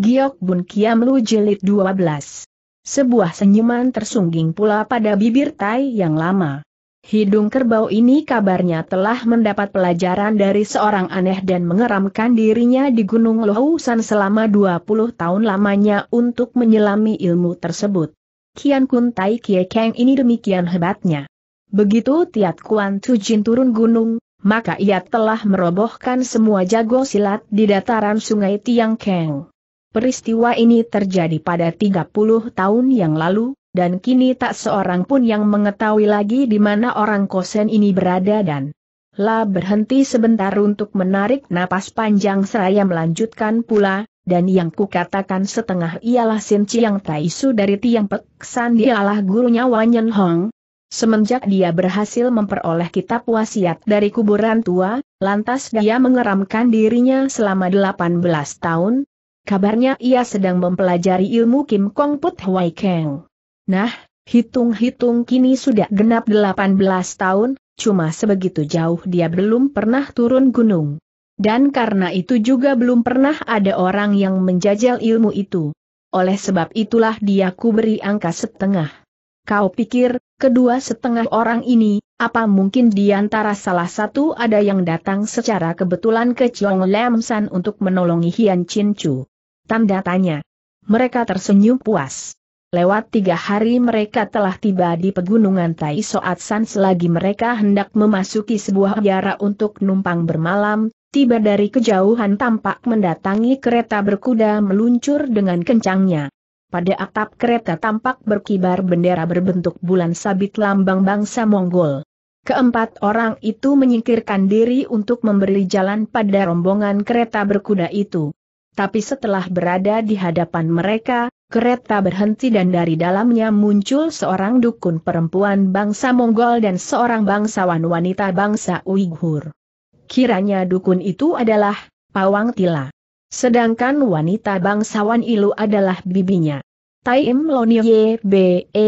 Giok Bun Kiam Lu Jelit 12. Sebuah senyuman tersungging pula pada bibir Tai yang lama. Hidung kerbau ini kabarnya telah mendapat pelajaran dari seorang aneh dan mengeramkan dirinya di Gunung Lohusan selama 20 tahun lamanya untuk menyelami ilmu tersebut. Kian Kun Tai Kie Kang ini demikian hebatnya. Begitu Tiat Kuan Tu Jin turun gunung, maka ia telah merobohkan semua jago silat di dataran sungai Tiang Keng. Peristiwa ini terjadi pada 30 tahun yang lalu, dan kini tak seorang pun yang mengetahui lagi di mana orang kosen ini berada dan La berhenti sebentar untuk menarik napas panjang seraya melanjutkan pula, dan yang kukatakan setengah ialah Sin Chiang Taisu dari Tiang Peksan dialah gurunya wanyen Hong, Semenjak dia berhasil memperoleh kitab wasiat dari kuburan tua, lantas dia mengeramkan dirinya selama 18 tahun, Kabarnya ia sedang mempelajari ilmu Kim Kong Put Hwai Keng. Nah, hitung-hitung kini sudah genap 18 tahun, cuma sebegitu jauh dia belum pernah turun gunung. Dan karena itu juga belum pernah ada orang yang menjajal ilmu itu. Oleh sebab itulah dia kuberi angka setengah. Kau pikir, kedua setengah orang ini, apa mungkin di antara salah satu ada yang datang secara kebetulan ke Chong Lam San untuk menolongi Hian Chin Chu? Tanda tanya. Mereka tersenyum puas. Lewat tiga hari mereka telah tiba di pegunungan Tai Soat San selagi mereka hendak memasuki sebuah biara untuk numpang bermalam, tiba dari kejauhan tampak mendatangi kereta berkuda meluncur dengan kencangnya. Pada atap kereta tampak berkibar bendera berbentuk bulan sabit lambang bangsa Mongol. Keempat orang itu menyingkirkan diri untuk memberi jalan pada rombongan kereta berkuda itu. Tapi setelah berada di hadapan mereka, kereta berhenti dan dari dalamnya muncul seorang dukun perempuan bangsa Mongol dan seorang bangsawan wanita bangsa Uighur. Kiranya dukun itu adalah Pawang Tila. Sedangkan wanita bangsawan Ilu adalah bibinya. Taim Lonie B. E.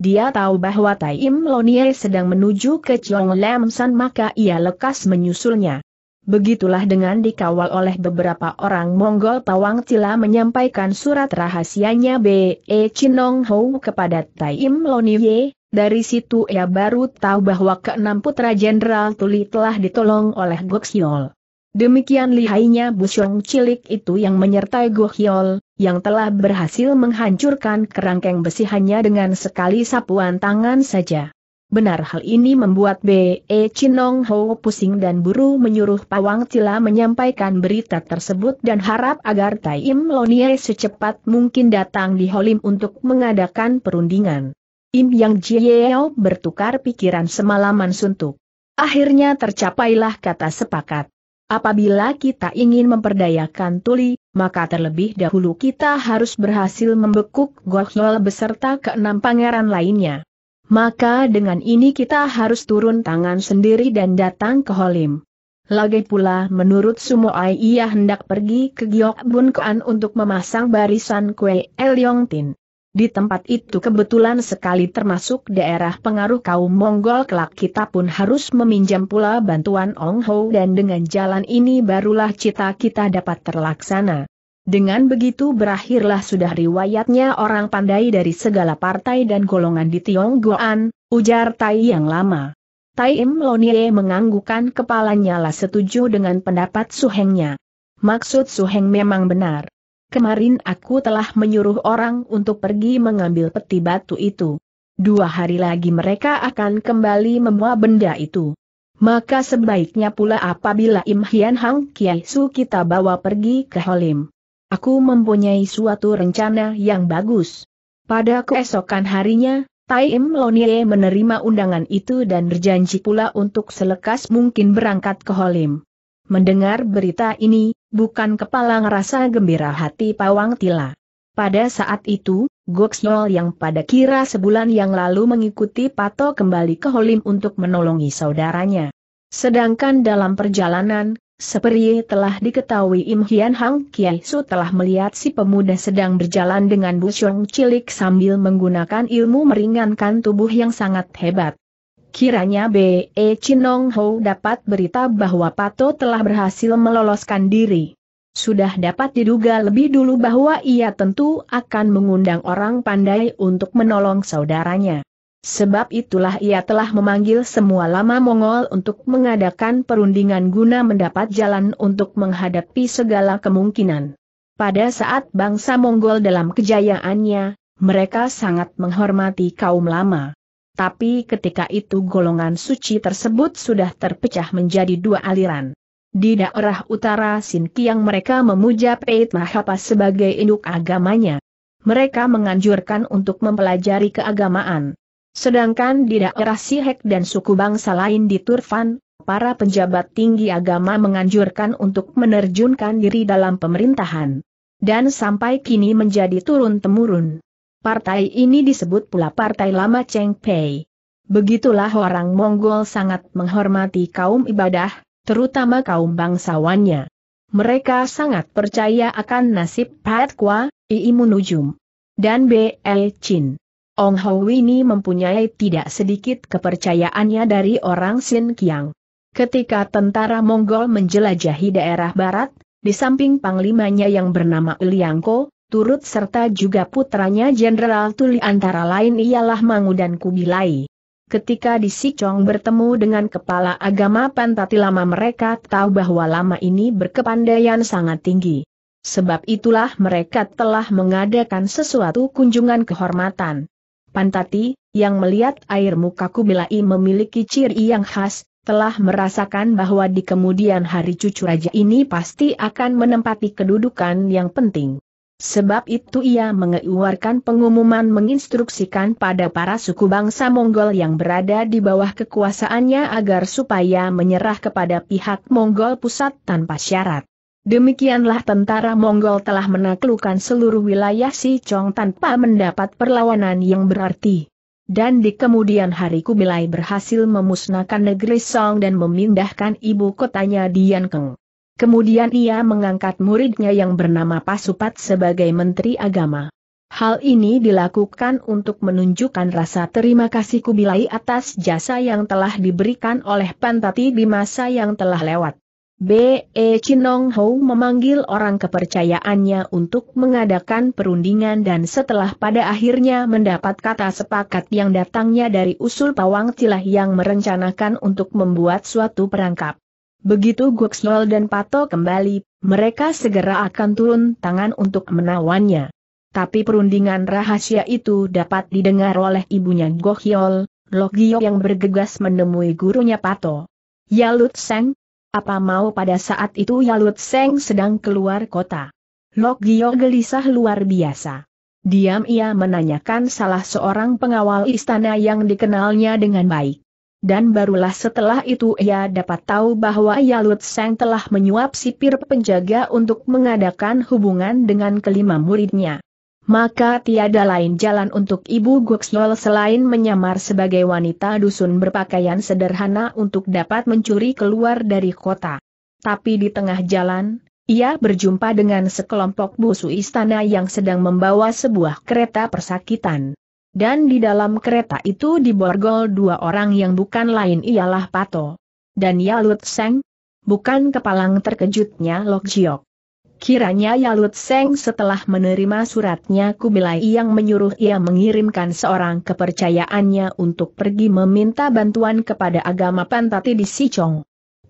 Dia tahu bahwa Taim Lonie sedang menuju ke Chong Lam San maka ia lekas menyusulnya. Begitulah dengan dikawal oleh beberapa orang Mongol Tawang Cila menyampaikan surat rahasianya B.E. Chinong Hou kepada Taim Loniye, dari situ ia baru tahu bahwa keenam putra Jenderal Tuli telah ditolong oleh Goxiol. Demikian lihainya busyong cilik itu yang menyertai Hyol, yang telah berhasil menghancurkan kerangkeng besi hanya dengan sekali sapuan tangan saja. Benar hal ini membuat B.E. E Chinong Ho pusing dan buru menyuruh Pawang cila menyampaikan berita tersebut dan harap agar Tai Im Lonie secepat mungkin datang di Holim untuk mengadakan perundingan. Im Yang Jieo bertukar pikiran semalaman suntuk. Akhirnya tercapailah kata sepakat. Apabila kita ingin memperdayakan tuli, maka terlebih dahulu kita harus berhasil membekuk Gohyol beserta keenam pangeran lainnya. Maka dengan ini kita harus turun tangan sendiri dan datang ke Holim. Lagi pula menurut Sumoai ia hendak pergi ke Giok Bun Kuan untuk memasang barisan kue Elyong Tin. Di tempat itu kebetulan sekali termasuk daerah pengaruh kaum Mongol kelak kita pun harus meminjam pula bantuan Ong Ho dan dengan jalan ini barulah cita kita dapat terlaksana. Dengan begitu berakhirlah sudah riwayatnya orang pandai dari segala partai dan golongan di Tionggoan, ujar Tai yang lama. Tai Im Lonie menganggukan kepalanya lah setuju dengan pendapat Suhengnya. Maksud Suheng memang benar. Kemarin aku telah menyuruh orang untuk pergi mengambil peti batu itu. Dua hari lagi mereka akan kembali membawa benda itu. Maka sebaiknya pula apabila Im Hian Hang Kiai Su kita bawa pergi ke Holim. Aku mempunyai suatu rencana yang bagus. Pada keesokan harinya, Taim Lonie menerima undangan itu dan berjanji pula untuk selekas mungkin berangkat ke Holim. Mendengar berita ini, bukan kepala ngerasa gembira hati Pawang Tila. Pada saat itu, Goksnol yang pada kira sebulan yang lalu mengikuti Pato kembali ke Holim untuk menolongi saudaranya. Sedangkan dalam perjalanan, seperti telah diketahui Im Hian Hang Kiai Su telah melihat si pemuda sedang berjalan dengan busyong cilik sambil menggunakan ilmu meringankan tubuh yang sangat hebat. Kiranya B.E. E Chinong Ho dapat berita bahwa Pato telah berhasil meloloskan diri. Sudah dapat diduga lebih dulu bahwa ia tentu akan mengundang orang pandai untuk menolong saudaranya. Sebab itulah ia telah memanggil semua lama Mongol untuk mengadakan perundingan guna mendapat jalan untuk menghadapi segala kemungkinan. Pada saat bangsa Mongol dalam kejayaannya, mereka sangat menghormati kaum lama. Tapi ketika itu golongan suci tersebut sudah terpecah menjadi dua aliran. Di daerah utara Sinkiang mereka memuja Peit Mahapa sebagai induk agamanya. Mereka menganjurkan untuk mempelajari keagamaan. Sedangkan di daerah Sihek dan suku bangsa lain di Turfan, para penjabat tinggi agama menganjurkan untuk menerjunkan diri dalam pemerintahan. Dan sampai kini menjadi turun-temurun. Partai ini disebut pula Partai Lama Cheng Pei. Begitulah orang Mongol sangat menghormati kaum ibadah, terutama kaum bangsawannya. Mereka sangat percaya akan nasib Pat Kwa, Ii dan B.L. Chin. Ong Ho ini mempunyai tidak sedikit kepercayaannya dari orang Sin Kiang. Ketika tentara Mongol menjelajahi daerah barat, di samping panglimanya yang bernama Liangko, turut serta juga putranya Jenderal Tuli antara lain ialah Mangu dan Kubilai. Ketika di Sichong bertemu dengan kepala agama Lama mereka tahu bahwa lama ini berkepandaian sangat tinggi. Sebab itulah mereka telah mengadakan sesuatu kunjungan kehormatan. Pantati, yang melihat air muka Kubilai memiliki ciri yang khas, telah merasakan bahwa di kemudian hari cucu raja ini pasti akan menempati kedudukan yang penting. Sebab itu ia mengeluarkan pengumuman menginstruksikan pada para suku bangsa Mongol yang berada di bawah kekuasaannya agar supaya menyerah kepada pihak Mongol pusat tanpa syarat. Demikianlah tentara Mongol telah menaklukkan seluruh wilayah Si Chong tanpa mendapat perlawanan yang berarti. Dan di kemudian hari Kubilai berhasil memusnahkan negeri Song dan memindahkan ibu kotanya di Yankeng. Kemudian ia mengangkat muridnya yang bernama Pasupat sebagai Menteri Agama. Hal ini dilakukan untuk menunjukkan rasa terima kasih Kubilai atas jasa yang telah diberikan oleh Pantati di masa yang telah lewat. B.E. Chinong Hou memanggil orang kepercayaannya untuk mengadakan perundingan dan setelah pada akhirnya mendapat kata sepakat yang datangnya dari usul pawang cilah yang merencanakan untuk membuat suatu perangkap. Begitu Guxol dan Pato kembali, mereka segera akan turun tangan untuk menawannya. Tapi perundingan rahasia itu dapat didengar oleh ibunya Gohyol, Logio yang bergegas menemui gurunya Pato. Yalut Seng, apa mau pada saat itu Yalut Seng sedang keluar kota? Lok Gio gelisah luar biasa. Diam ia menanyakan salah seorang pengawal istana yang dikenalnya dengan baik. Dan barulah setelah itu ia dapat tahu bahwa Yalut Seng telah menyuap sipir penjaga untuk mengadakan hubungan dengan kelima muridnya maka tiada lain jalan untuk Ibu Guxiol selain menyamar sebagai wanita dusun berpakaian sederhana untuk dapat mencuri keluar dari kota. Tapi di tengah jalan, ia berjumpa dengan sekelompok busu istana yang sedang membawa sebuah kereta persakitan. Dan di dalam kereta itu diborgol dua orang yang bukan lain ialah Pato dan Yalut Seng, bukan kepalang terkejutnya Lok Jiok. Kiranya Yalut Seng setelah menerima suratnya Kubilai yang menyuruh ia mengirimkan seorang kepercayaannya untuk pergi meminta bantuan kepada agama Pantati di Sichong.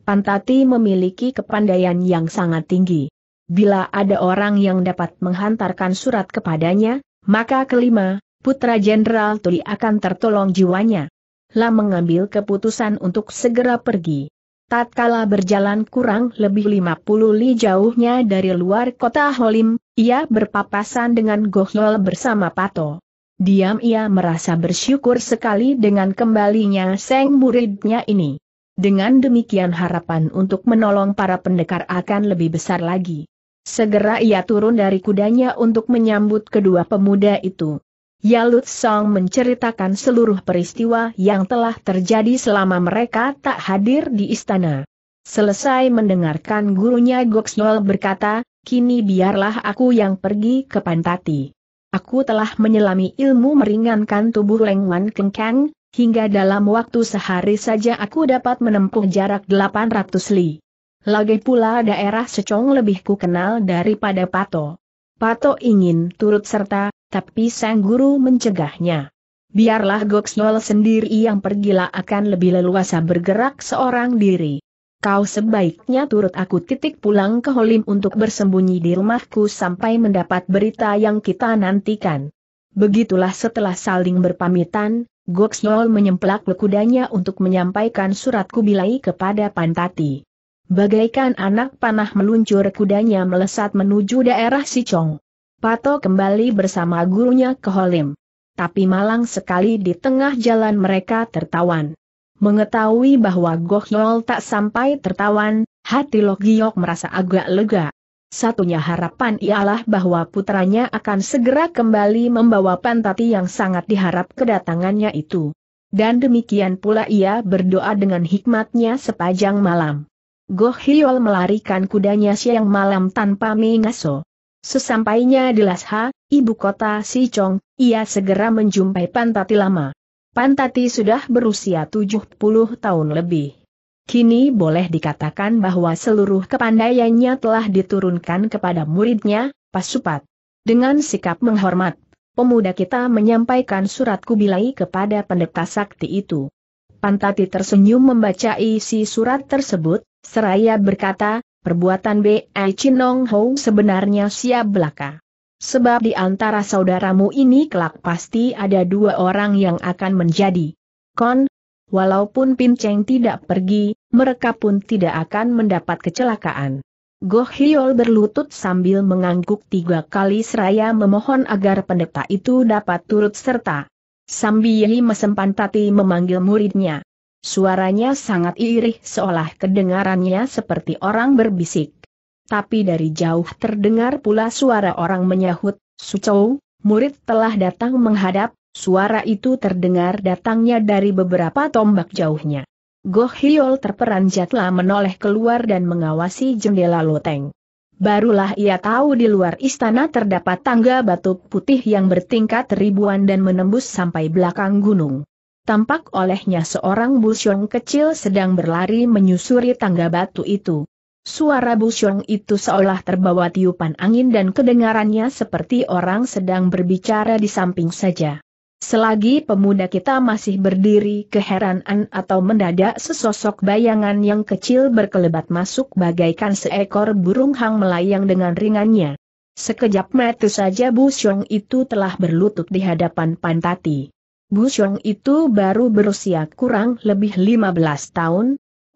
Pantati memiliki kepandaian yang sangat tinggi. Bila ada orang yang dapat menghantarkan surat kepadanya, maka kelima, putra Jenderal Tuli akan tertolong jiwanya. Lah mengambil keputusan untuk segera pergi. Tatkala berjalan kurang lebih 50 li jauhnya dari luar kota Holim, ia berpapasan dengan Gohyol bersama Pato. Diam ia merasa bersyukur sekali dengan kembalinya Seng muridnya ini. Dengan demikian harapan untuk menolong para pendekar akan lebih besar lagi. Segera ia turun dari kudanya untuk menyambut kedua pemuda itu. Yalut Song menceritakan seluruh peristiwa yang telah terjadi selama mereka tak hadir di istana. Selesai mendengarkan gurunya Goksiol berkata, kini biarlah aku yang pergi ke Pantati. Aku telah menyelami ilmu meringankan tubuh Lengwan Kengkang, hingga dalam waktu sehari saja aku dapat menempuh jarak 800 li. Lagi pula daerah Secong lebih ku kenal daripada Pato. Pato ingin turut serta, tapi sang guru mencegahnya. Biarlah Goksnol sendiri yang pergilah akan lebih leluasa bergerak seorang diri. Kau sebaiknya turut aku titik pulang ke Holim untuk bersembunyi di rumahku sampai mendapat berita yang kita nantikan. Begitulah setelah saling berpamitan, Goksnol menyemplak kudanya untuk menyampaikan suratku kubilai kepada Pantati. Bagaikan anak panah meluncur kudanya melesat menuju daerah Sichong. Pato kembali bersama gurunya ke Holim. Tapi malang sekali di tengah jalan mereka tertawan. Mengetahui bahwa Gokyol tak sampai tertawan, hati Lok Giok merasa agak lega. Satunya harapan ialah bahwa putranya akan segera kembali membawa pantati yang sangat diharap kedatangannya itu. Dan demikian pula ia berdoa dengan hikmatnya sepanjang malam. Goh Hiol melarikan kudanya siang malam tanpa mengaso. Sesampainya di Lasha, ibu kota Si Sichong, ia segera menjumpai Pantati lama. Pantati sudah berusia 70 tahun lebih. Kini boleh dikatakan bahwa seluruh kepandaiannya telah diturunkan kepada muridnya, Pasupat. Dengan sikap menghormat, pemuda kita menyampaikan surat kubilai kepada pendeta sakti itu. Pantati tersenyum membaca isi surat tersebut, Seraya berkata, perbuatan B.I. Chinong Hou sebenarnya siap belaka. Sebab di antara saudaramu ini kelak pasti ada dua orang yang akan menjadi kon. Walaupun Pin Cheng tidak pergi, mereka pun tidak akan mendapat kecelakaan. Goh Hiol berlutut sambil mengangguk tiga kali seraya memohon agar pendeta itu dapat turut serta. Sambi Yehi mesempan memanggil muridnya. Suaranya sangat irih seolah kedengarannya seperti orang berbisik. Tapi dari jauh terdengar pula suara orang menyahut, Sucou, murid telah datang menghadap, suara itu terdengar datangnya dari beberapa tombak jauhnya. Goh Hiol terperanjatlah menoleh keluar dan mengawasi jendela loteng. Barulah ia tahu di luar istana terdapat tangga batu putih yang bertingkat ribuan dan menembus sampai belakang gunung. Tampak olehnya seorang busyong kecil sedang berlari menyusuri tangga batu itu. Suara busyong itu seolah terbawa tiupan angin dan kedengarannya seperti orang sedang berbicara di samping saja. Selagi pemuda kita masih berdiri keheranan atau mendadak sesosok bayangan yang kecil berkelebat masuk bagaikan seekor burung hang melayang dengan ringannya. Sekejap mata saja busyong itu telah berlutut di hadapan Pantati. Bu Xiong itu baru berusia kurang lebih 15 tahun,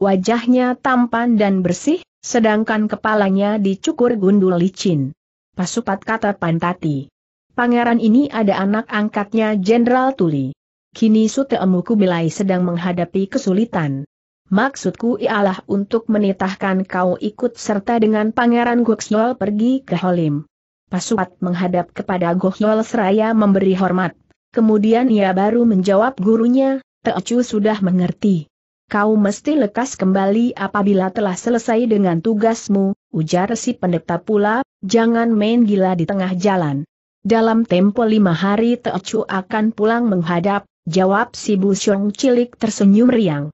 wajahnya tampan dan bersih, sedangkan kepalanya dicukur gundul licin. Pasupat kata Pantati. Pangeran ini ada anak angkatnya Jenderal Tuli. Kini emuku Bilai sedang menghadapi kesulitan. Maksudku ialah untuk menitahkan kau ikut serta dengan Pangeran Goksol pergi ke Holim. Pasupat menghadap kepada Goksol seraya memberi hormat. Kemudian ia baru menjawab gurunya, Teocu sudah mengerti. Kau mesti lekas kembali apabila telah selesai dengan tugasmu, ujar si pendeta pula, jangan main gila di tengah jalan. Dalam tempo lima hari Teocu akan pulang menghadap, jawab si Busyong cilik tersenyum riang.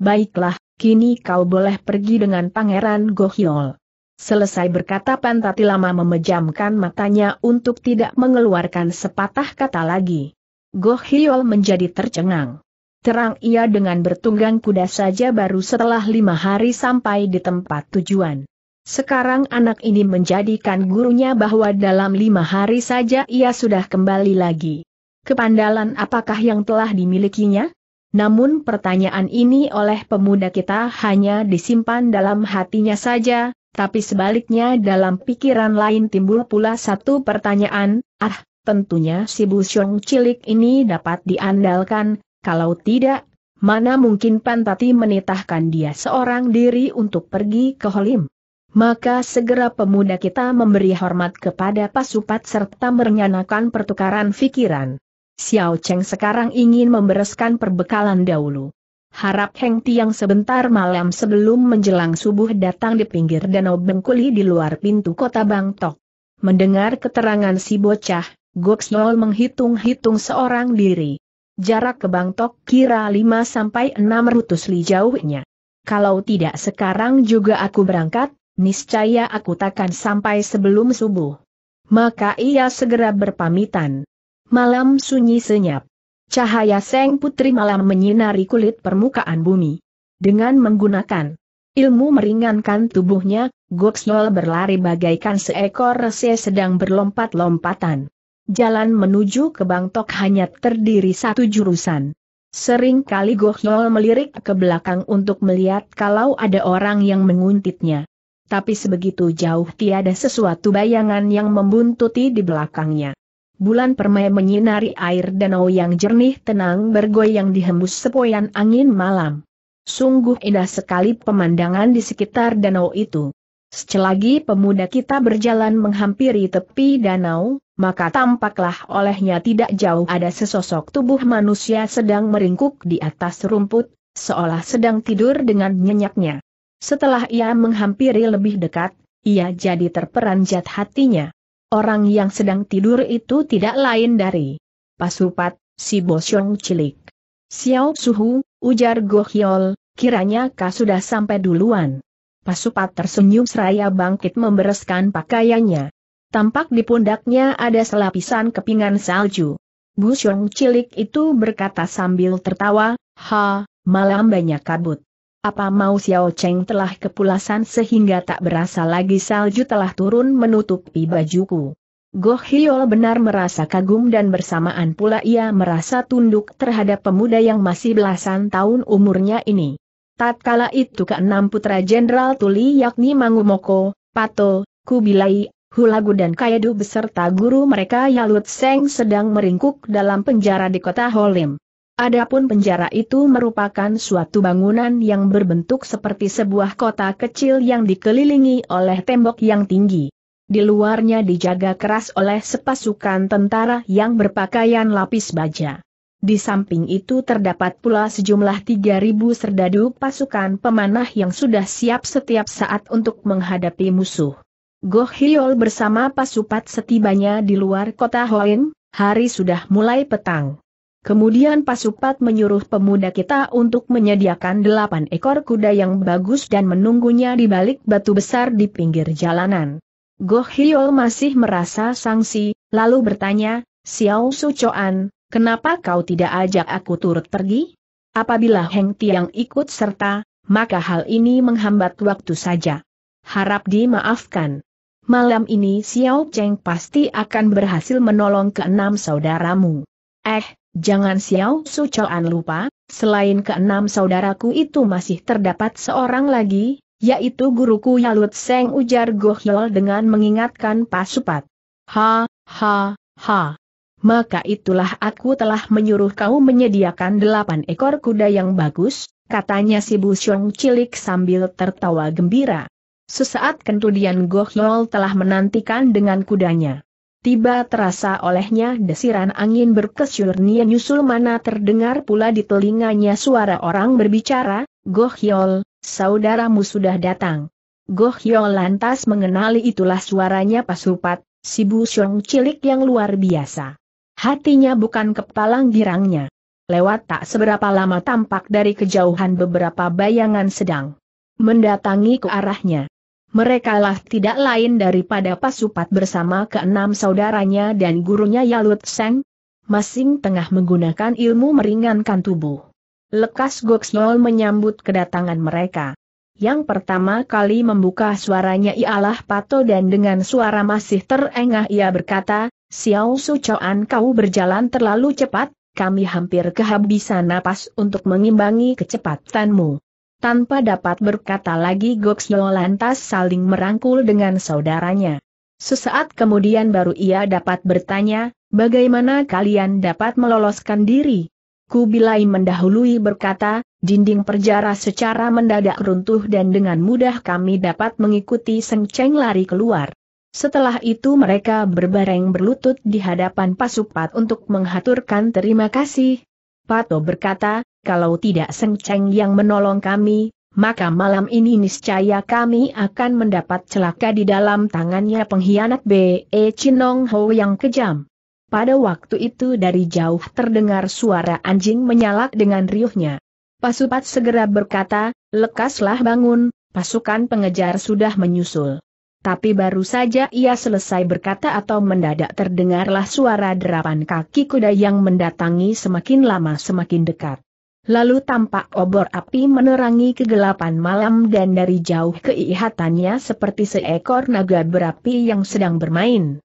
Baiklah, kini kau boleh pergi dengan Pangeran Gohyol. Selesai berkata Pantati lama memejamkan matanya untuk tidak mengeluarkan sepatah kata lagi. Goh Hyol menjadi tercengang. Terang ia dengan bertunggang kuda saja baru setelah lima hari sampai di tempat tujuan. Sekarang anak ini menjadikan gurunya bahwa dalam lima hari saja ia sudah kembali lagi. Kepandalan apakah yang telah dimilikinya? Namun pertanyaan ini oleh pemuda kita hanya disimpan dalam hatinya saja, tapi sebaliknya dalam pikiran lain timbul pula satu pertanyaan, ah, tentunya si Busyong cilik ini dapat diandalkan, kalau tidak, mana mungkin Pantati menitahkan dia seorang diri untuk pergi ke Holim. Maka segera pemuda kita memberi hormat kepada Pasupat serta merenyanakan pertukaran fikiran. Xiao Cheng sekarang ingin membereskan perbekalan dahulu. Harap Heng Tiang sebentar malam sebelum menjelang subuh datang di pinggir danau Bengkuli di luar pintu kota Bangtok. Mendengar keterangan si bocah, Snol menghitung-hitung seorang diri. Jarak ke Bangtok kira 5 sampai rutus li jauhnya. Kalau tidak sekarang juga aku berangkat, niscaya aku takkan sampai sebelum subuh. Maka ia segera berpamitan. Malam sunyi senyap. Cahaya Seng Putri malam menyinari kulit permukaan bumi. Dengan menggunakan ilmu meringankan tubuhnya, Goksnol berlari bagaikan seekor rese sedang berlompat-lompatan jalan menuju ke Bangkok hanya terdiri satu jurusan. Sering kali Gohyol melirik ke belakang untuk melihat kalau ada orang yang menguntitnya. Tapi sebegitu jauh tiada sesuatu bayangan yang membuntuti di belakangnya. Bulan permai menyinari air danau yang jernih tenang bergoyang dihembus sepoyan angin malam. Sungguh indah sekali pemandangan di sekitar danau itu. Selagi pemuda kita berjalan menghampiri tepi danau, maka tampaklah olehnya tidak jauh ada sesosok tubuh manusia sedang meringkuk di atas rumput, seolah sedang tidur dengan nyenyaknya. Setelah ia menghampiri lebih dekat, ia jadi terperanjat hatinya. Orang yang sedang tidur itu tidak lain dari Pasupat, si bosyong cilik. Xiao Suhu, ujar Gohyol, kiranya kau sudah sampai duluan. Pasupat tersenyum seraya bangkit membereskan pakaiannya. Tampak di pundaknya ada selapisan kepingan salju. Busyong cilik itu berkata sambil tertawa, Ha, malam banyak kabut. Apa mau Xiao Cheng telah kepulasan sehingga tak berasa lagi salju telah turun menutupi bajuku. Goh Hiol benar merasa kagum dan bersamaan pula ia merasa tunduk terhadap pemuda yang masih belasan tahun umurnya ini. Tatkala itu keenam putra Jenderal Tuli yakni Mangumoko, Pato, Kubilai, Hulagu dan Kayadu beserta guru mereka Yalut Seng sedang meringkuk dalam penjara di kota Holim. Adapun penjara itu merupakan suatu bangunan yang berbentuk seperti sebuah kota kecil yang dikelilingi oleh tembok yang tinggi. Di luarnya dijaga keras oleh sepasukan tentara yang berpakaian lapis baja. Di samping itu terdapat pula sejumlah 3.000 serdadu pasukan pemanah yang sudah siap setiap saat untuk menghadapi musuh. Goh Hiol bersama pasupat setibanya di luar kota Hoen, hari sudah mulai petang. Kemudian Pasupat menyuruh pemuda kita untuk menyediakan delapan ekor kuda yang bagus dan menunggunya di balik batu besar di pinggir jalanan. Goh Hiol masih merasa sangsi, lalu bertanya, Xiao Su kenapa kau tidak ajak aku turut pergi? Apabila Heng Tiang ikut serta, maka hal ini menghambat waktu saja. Harap dimaafkan. Malam ini Xiao Cheng pasti akan berhasil menolong keenam saudaramu. Eh, jangan Xiao Su Chuan lupa, selain keenam saudaraku itu masih terdapat seorang lagi, yaitu guruku Yalut Seng ujar Gohyol dengan mengingatkan pasupat. Ha, ha, ha maka itulah aku telah menyuruh kau menyediakan delapan ekor kuda yang bagus, katanya si Bu Xiong cilik sambil tertawa gembira. Sesaat kentudian Gohyol telah menantikan dengan kudanya. Tiba terasa olehnya desiran angin berkesyur nian nyusul mana terdengar pula di telinganya suara orang berbicara, Gohyol, saudaramu sudah datang. Gohyol lantas mengenali itulah suaranya pasupat, si Bu Xiong cilik yang luar biasa. Hatinya bukan kepalang girangnya. Lewat tak seberapa lama tampak dari kejauhan beberapa bayangan sedang mendatangi ke arahnya. Mereka lah tidak lain daripada pasupat bersama keenam saudaranya dan gurunya Yalut Seng, masing tengah menggunakan ilmu meringankan tubuh. Lekas Goksyol menyambut kedatangan mereka. Yang pertama kali membuka suaranya ialah Pato dan dengan suara masih terengah ia berkata, Xiao Su Chuan kau berjalan terlalu cepat, kami hampir kehabisan napas untuk mengimbangi kecepatanmu. Tanpa dapat berkata lagi Xiao lantas saling merangkul dengan saudaranya. Sesaat kemudian baru ia dapat bertanya, bagaimana kalian dapat meloloskan diri? Kubilai mendahului berkata, dinding perjara secara mendadak runtuh dan dengan mudah kami dapat mengikuti Seng Cheng lari keluar. Setelah itu mereka berbareng berlutut di hadapan pasupat untuk menghaturkan terima kasih. Pato berkata, kalau tidak Seng yang menolong kami, maka malam ini niscaya kami akan mendapat celaka di dalam tangannya pengkhianat B.E. E Chinong Ho yang kejam. Pada waktu itu dari jauh terdengar suara anjing menyalak dengan riuhnya. Pasupat segera berkata, lekaslah bangun, pasukan pengejar sudah menyusul. Tapi baru saja ia selesai berkata atau mendadak terdengarlah suara derapan kaki kuda yang mendatangi semakin lama semakin dekat. Lalu tampak obor api menerangi kegelapan malam dan dari jauh keihatannya seperti seekor naga berapi yang sedang bermain.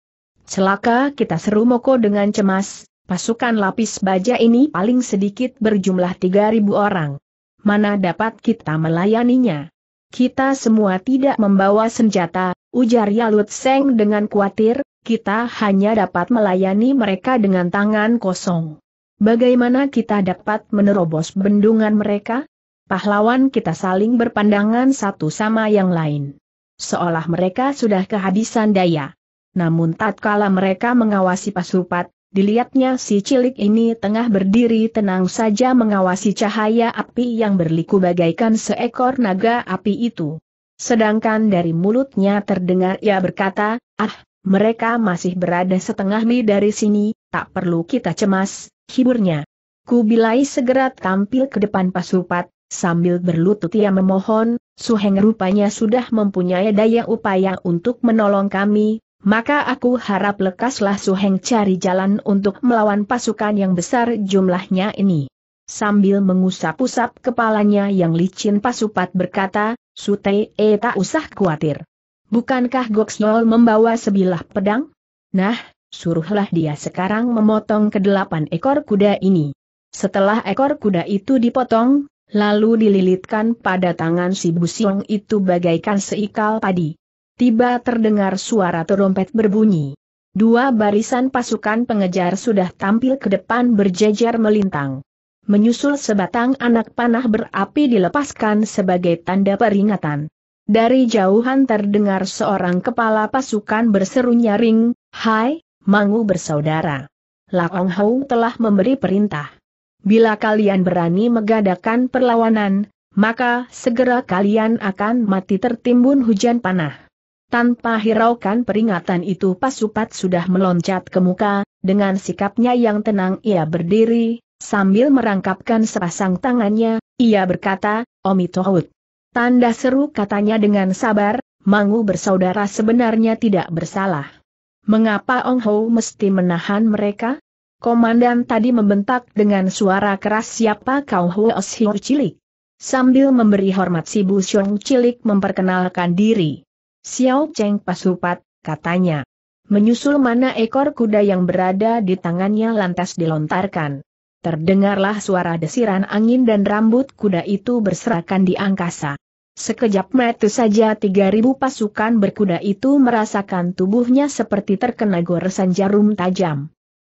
Celaka kita seru Moko dengan cemas, pasukan lapis baja ini paling sedikit berjumlah 3.000 orang. Mana dapat kita melayaninya? Kita semua tidak membawa senjata, ujar Yalut Seng dengan khawatir, kita hanya dapat melayani mereka dengan tangan kosong. Bagaimana kita dapat menerobos bendungan mereka? Pahlawan kita saling berpandangan satu sama yang lain. Seolah mereka sudah kehabisan daya. Namun tatkala mereka mengawasi pasupat, Dilihatnya si cilik ini tengah berdiri tenang saja mengawasi cahaya api yang berliku bagaikan seekor naga api itu. Sedangkan dari mulutnya terdengar ia berkata, ah, mereka masih berada setengah li dari sini, tak perlu kita cemas, hiburnya. Kubilai segera tampil ke depan pasupat, sambil berlutut ia memohon, Suheng rupanya sudah mempunyai daya upaya untuk menolong kami, maka aku harap lekaslah Su Heng cari jalan untuk melawan pasukan yang besar jumlahnya ini. Sambil mengusap-usap kepalanya yang licin pasupat berkata, Sute e tak usah khawatir. Bukankah Goksnol membawa sebilah pedang? Nah, suruhlah dia sekarang memotong kedelapan ekor kuda ini. Setelah ekor kuda itu dipotong, lalu dililitkan pada tangan si Busiong itu bagaikan seikal padi tiba terdengar suara terompet berbunyi. Dua barisan pasukan pengejar sudah tampil ke depan berjejer melintang. Menyusul sebatang anak panah berapi dilepaskan sebagai tanda peringatan. Dari jauhan terdengar seorang kepala pasukan berseru nyaring, Hai, Mangu bersaudara. Laong Hou telah memberi perintah. Bila kalian berani menggadakan perlawanan, maka segera kalian akan mati tertimbun hujan panah. Tanpa hiraukan peringatan itu Pasupat sudah meloncat ke muka, dengan sikapnya yang tenang ia berdiri, sambil merangkapkan sepasang tangannya, ia berkata, Omitohut. Tanda seru katanya dengan sabar, Mangu bersaudara sebenarnya tidak bersalah. Mengapa Ong Ho mesti menahan mereka? Komandan tadi membentak dengan suara keras siapa kau Ho Cilik. Sambil memberi hormat si Bu Xiong Cilik memperkenalkan diri. Xiao Cheng pasupat, katanya. Menyusul mana ekor kuda yang berada di tangannya lantas dilontarkan. Terdengarlah suara desiran angin dan rambut kuda itu berserakan di angkasa. Sekejap mata saja 3000 pasukan berkuda itu merasakan tubuhnya seperti terkena goresan jarum tajam.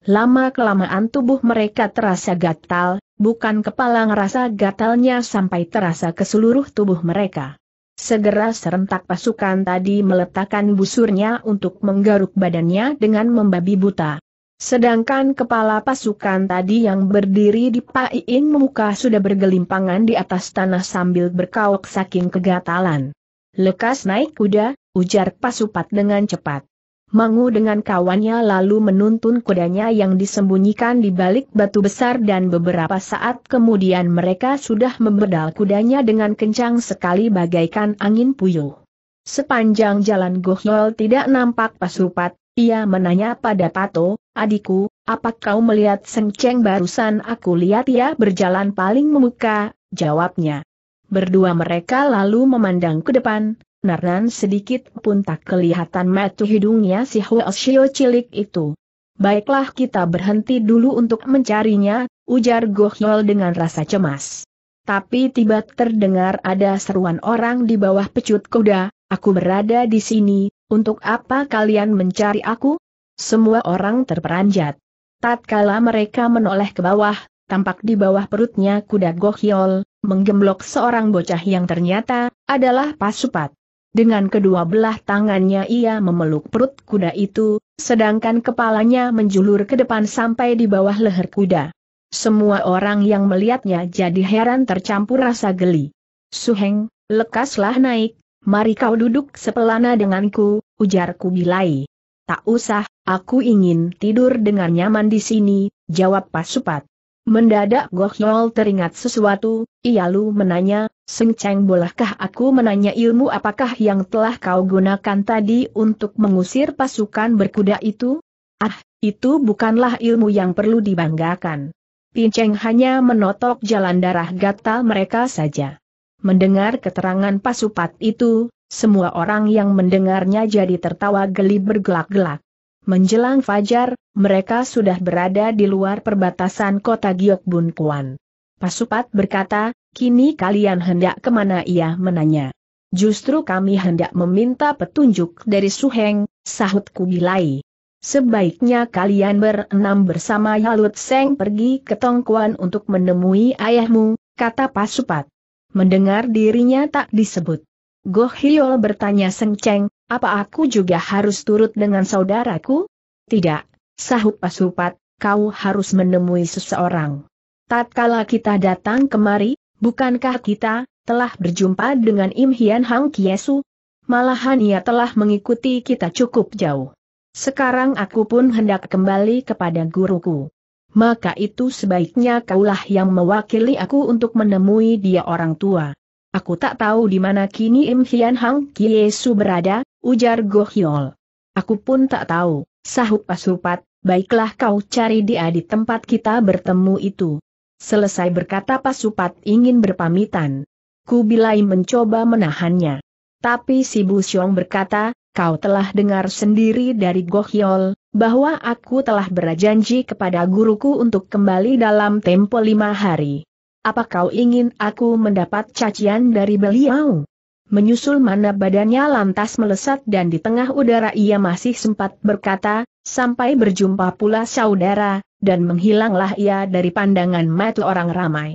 Lama-kelamaan tubuh mereka terasa gatal, bukan kepala ngerasa gatalnya sampai terasa ke seluruh tubuh mereka. Segera serentak pasukan tadi meletakkan busurnya untuk menggaruk badannya dengan membabi buta. Sedangkan kepala pasukan tadi yang berdiri di Paiin muka sudah bergelimpangan di atas tanah sambil berkauk saking kegatalan. Lekas naik kuda, ujar pasupat dengan cepat. Mangu dengan kawannya lalu menuntun kudanya yang disembunyikan di balik batu besar dan beberapa saat kemudian mereka sudah membedal kudanya dengan kencang sekali bagaikan angin puyuh. Sepanjang jalan Gohyol tidak nampak pasupat, ia menanya pada Pato, adikku, apa kau melihat Sengceng barusan aku lihat ia berjalan paling memuka, jawabnya. Berdua mereka lalu memandang ke depan, Narnan sedikit pun tak kelihatan metu hidungnya si Shio cilik itu. Baiklah kita berhenti dulu untuk mencarinya, ujar Gohyol dengan rasa cemas. Tapi tiba terdengar ada seruan orang di bawah pecut kuda, aku berada di sini, untuk apa kalian mencari aku? Semua orang terperanjat. Tatkala mereka menoleh ke bawah, tampak di bawah perutnya kuda Gohyol, menggemblok seorang bocah yang ternyata, adalah pasupat. Dengan kedua belah tangannya ia memeluk perut kuda itu, sedangkan kepalanya menjulur ke depan sampai di bawah leher kuda. Semua orang yang melihatnya jadi heran tercampur rasa geli. Suheng, lekaslah naik, mari kau duduk sepelana denganku, ujar Kubilai. Tak usah, aku ingin tidur dengan nyaman di sini, jawab Pasupat. Mendadak Goksol teringat sesuatu, ia lu menanya, Seng Cheng bolehkah aku menanya ilmu apakah yang telah kau gunakan tadi untuk mengusir pasukan berkuda itu? Ah, itu bukanlah ilmu yang perlu dibanggakan. Pin Cheng hanya menotok jalan darah gatal mereka saja. Mendengar keterangan pasupat itu, semua orang yang mendengarnya jadi tertawa geli bergelak-gelak. Menjelang fajar, mereka sudah berada di luar perbatasan kota Giok Kuan. Pasupat berkata, kini kalian hendak kemana ia menanya. Justru kami hendak meminta petunjuk dari Suheng, sahut Kubilai. Sebaiknya kalian berenam bersama Yalut Seng pergi ke Tongkuan untuk menemui ayahmu, kata Pasupat. Mendengar dirinya tak disebut. Goh Hiol bertanya Seng Cheng, apa aku juga harus turut dengan saudaraku? Tidak, sahut pasupat, kau harus menemui seseorang. Tatkala kita datang kemari, bukankah kita telah berjumpa dengan Im Hian Hang Kiesu? Malahan ia telah mengikuti kita cukup jauh. Sekarang aku pun hendak kembali kepada guruku. Maka itu sebaiknya kaulah yang mewakili aku untuk menemui dia orang tua. Aku tak tahu di mana kini Im Hian Hang Kiesu berada, ujar Gohyol. Aku pun tak tahu, sahut pasupat, baiklah kau cari dia di tempat kita bertemu itu. Selesai berkata pasupat ingin berpamitan. Kubilai mencoba menahannya. Tapi si Busyong berkata, kau telah dengar sendiri dari Gohyol, bahwa aku telah berjanji kepada guruku untuk kembali dalam tempo lima hari. Apa kau ingin aku mendapat cacian dari beliau? menyusul mana badannya lantas melesat dan di tengah udara ia masih sempat berkata, sampai berjumpa pula saudara, dan menghilanglah ia dari pandangan mata orang ramai.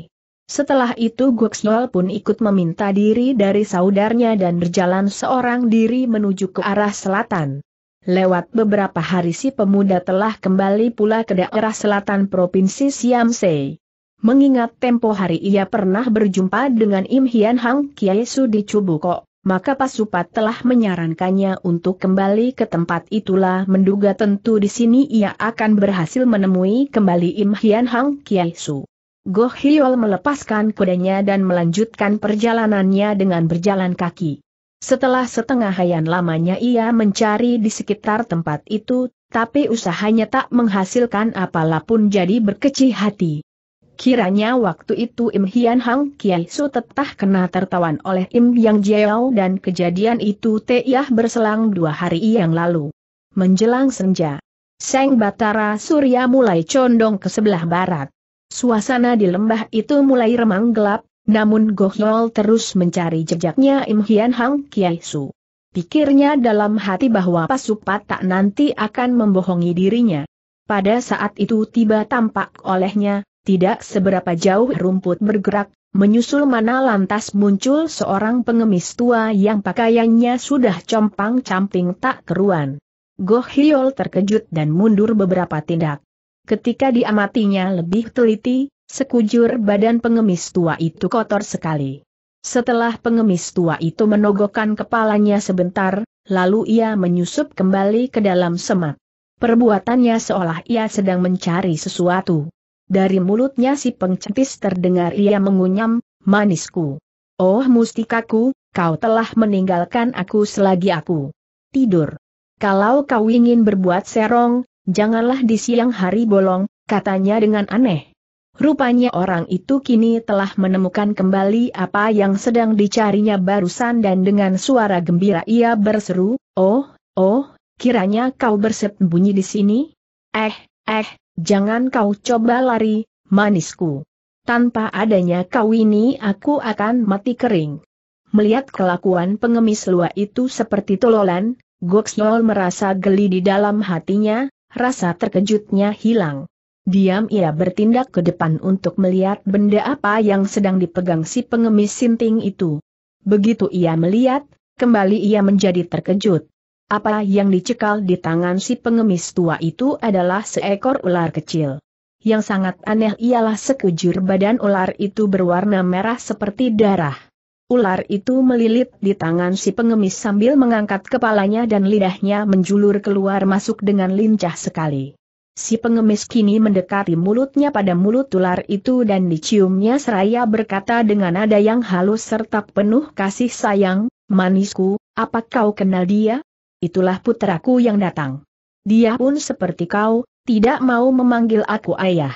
Setelah itu Guxnol pun ikut meminta diri dari saudarnya dan berjalan seorang diri menuju ke arah selatan. Lewat beberapa hari si pemuda telah kembali pula ke daerah selatan Provinsi Siamsei. Mengingat tempo hari ia pernah berjumpa dengan Im Hian Hang Kiai Su di Cubuko, maka Pasupat telah menyarankannya untuk kembali ke tempat itulah menduga tentu di sini ia akan berhasil menemui kembali Im Hian Hang Kiai Su. Goh Hiol melepaskan kudanya dan melanjutkan perjalanannya dengan berjalan kaki. Setelah setengah hayan lamanya ia mencari di sekitar tempat itu, tapi usahanya tak menghasilkan apalapun jadi berkecil hati. Kiranya waktu itu Im Hian Hang Kiai Su tetah kena tertawan oleh Im Yang Jiao dan kejadian itu Tiah berselang dua hari yang lalu. Menjelang senja, Seng Batara Surya mulai condong ke sebelah barat. Suasana di lembah itu mulai remang gelap, namun Gohyol terus mencari jejaknya Im Hian Hang Kiai Su. Pikirnya dalam hati bahwa Pasupat tak nanti akan membohongi dirinya. Pada saat itu tiba tampak olehnya, tidak seberapa jauh rumput bergerak, menyusul mana lantas muncul seorang pengemis tua yang pakaiannya sudah compang-camping tak keruan. Goh Hiol terkejut dan mundur beberapa tindak. Ketika diamatinya lebih teliti, sekujur badan pengemis tua itu kotor sekali. Setelah pengemis tua itu menogokkan kepalanya sebentar, lalu ia menyusup kembali ke dalam semak. Perbuatannya seolah ia sedang mencari sesuatu. Dari mulutnya si pengcetis terdengar ia mengunyam, manisku. Oh mustikaku, kau telah meninggalkan aku selagi aku tidur. Kalau kau ingin berbuat serong, janganlah di siang hari bolong, katanya dengan aneh. Rupanya orang itu kini telah menemukan kembali apa yang sedang dicarinya barusan dan dengan suara gembira ia berseru, Oh, oh, kiranya kau bersembunyi di sini? Eh, eh, Jangan kau coba lari, manisku. Tanpa adanya kau ini aku akan mati kering. Melihat kelakuan pengemis lua itu seperti tololan, Goksnol merasa geli di dalam hatinya, rasa terkejutnya hilang. Diam ia bertindak ke depan untuk melihat benda apa yang sedang dipegang si pengemis sinting itu. Begitu ia melihat, kembali ia menjadi terkejut. Apa yang dicekal di tangan si pengemis tua itu adalah seekor ular kecil. Yang sangat aneh ialah sekujur badan ular itu berwarna merah seperti darah. Ular itu melilit di tangan si pengemis sambil mengangkat kepalanya dan lidahnya menjulur keluar masuk dengan lincah sekali. Si pengemis kini mendekati mulutnya pada mulut ular itu dan diciumnya seraya berkata dengan nada yang halus serta penuh kasih sayang, Manisku, apa kau kenal dia? itulah puteraku yang datang. Dia pun seperti kau, tidak mau memanggil aku ayah.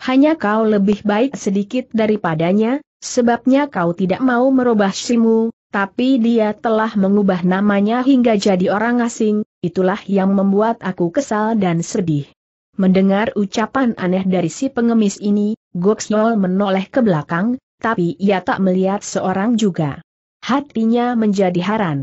Hanya kau lebih baik sedikit daripadanya, sebabnya kau tidak mau merubah simu, tapi dia telah mengubah namanya hingga jadi orang asing, itulah yang membuat aku kesal dan sedih. Mendengar ucapan aneh dari si pengemis ini, Goksyol menoleh ke belakang, tapi ia tak melihat seorang juga. Hatinya menjadi haran.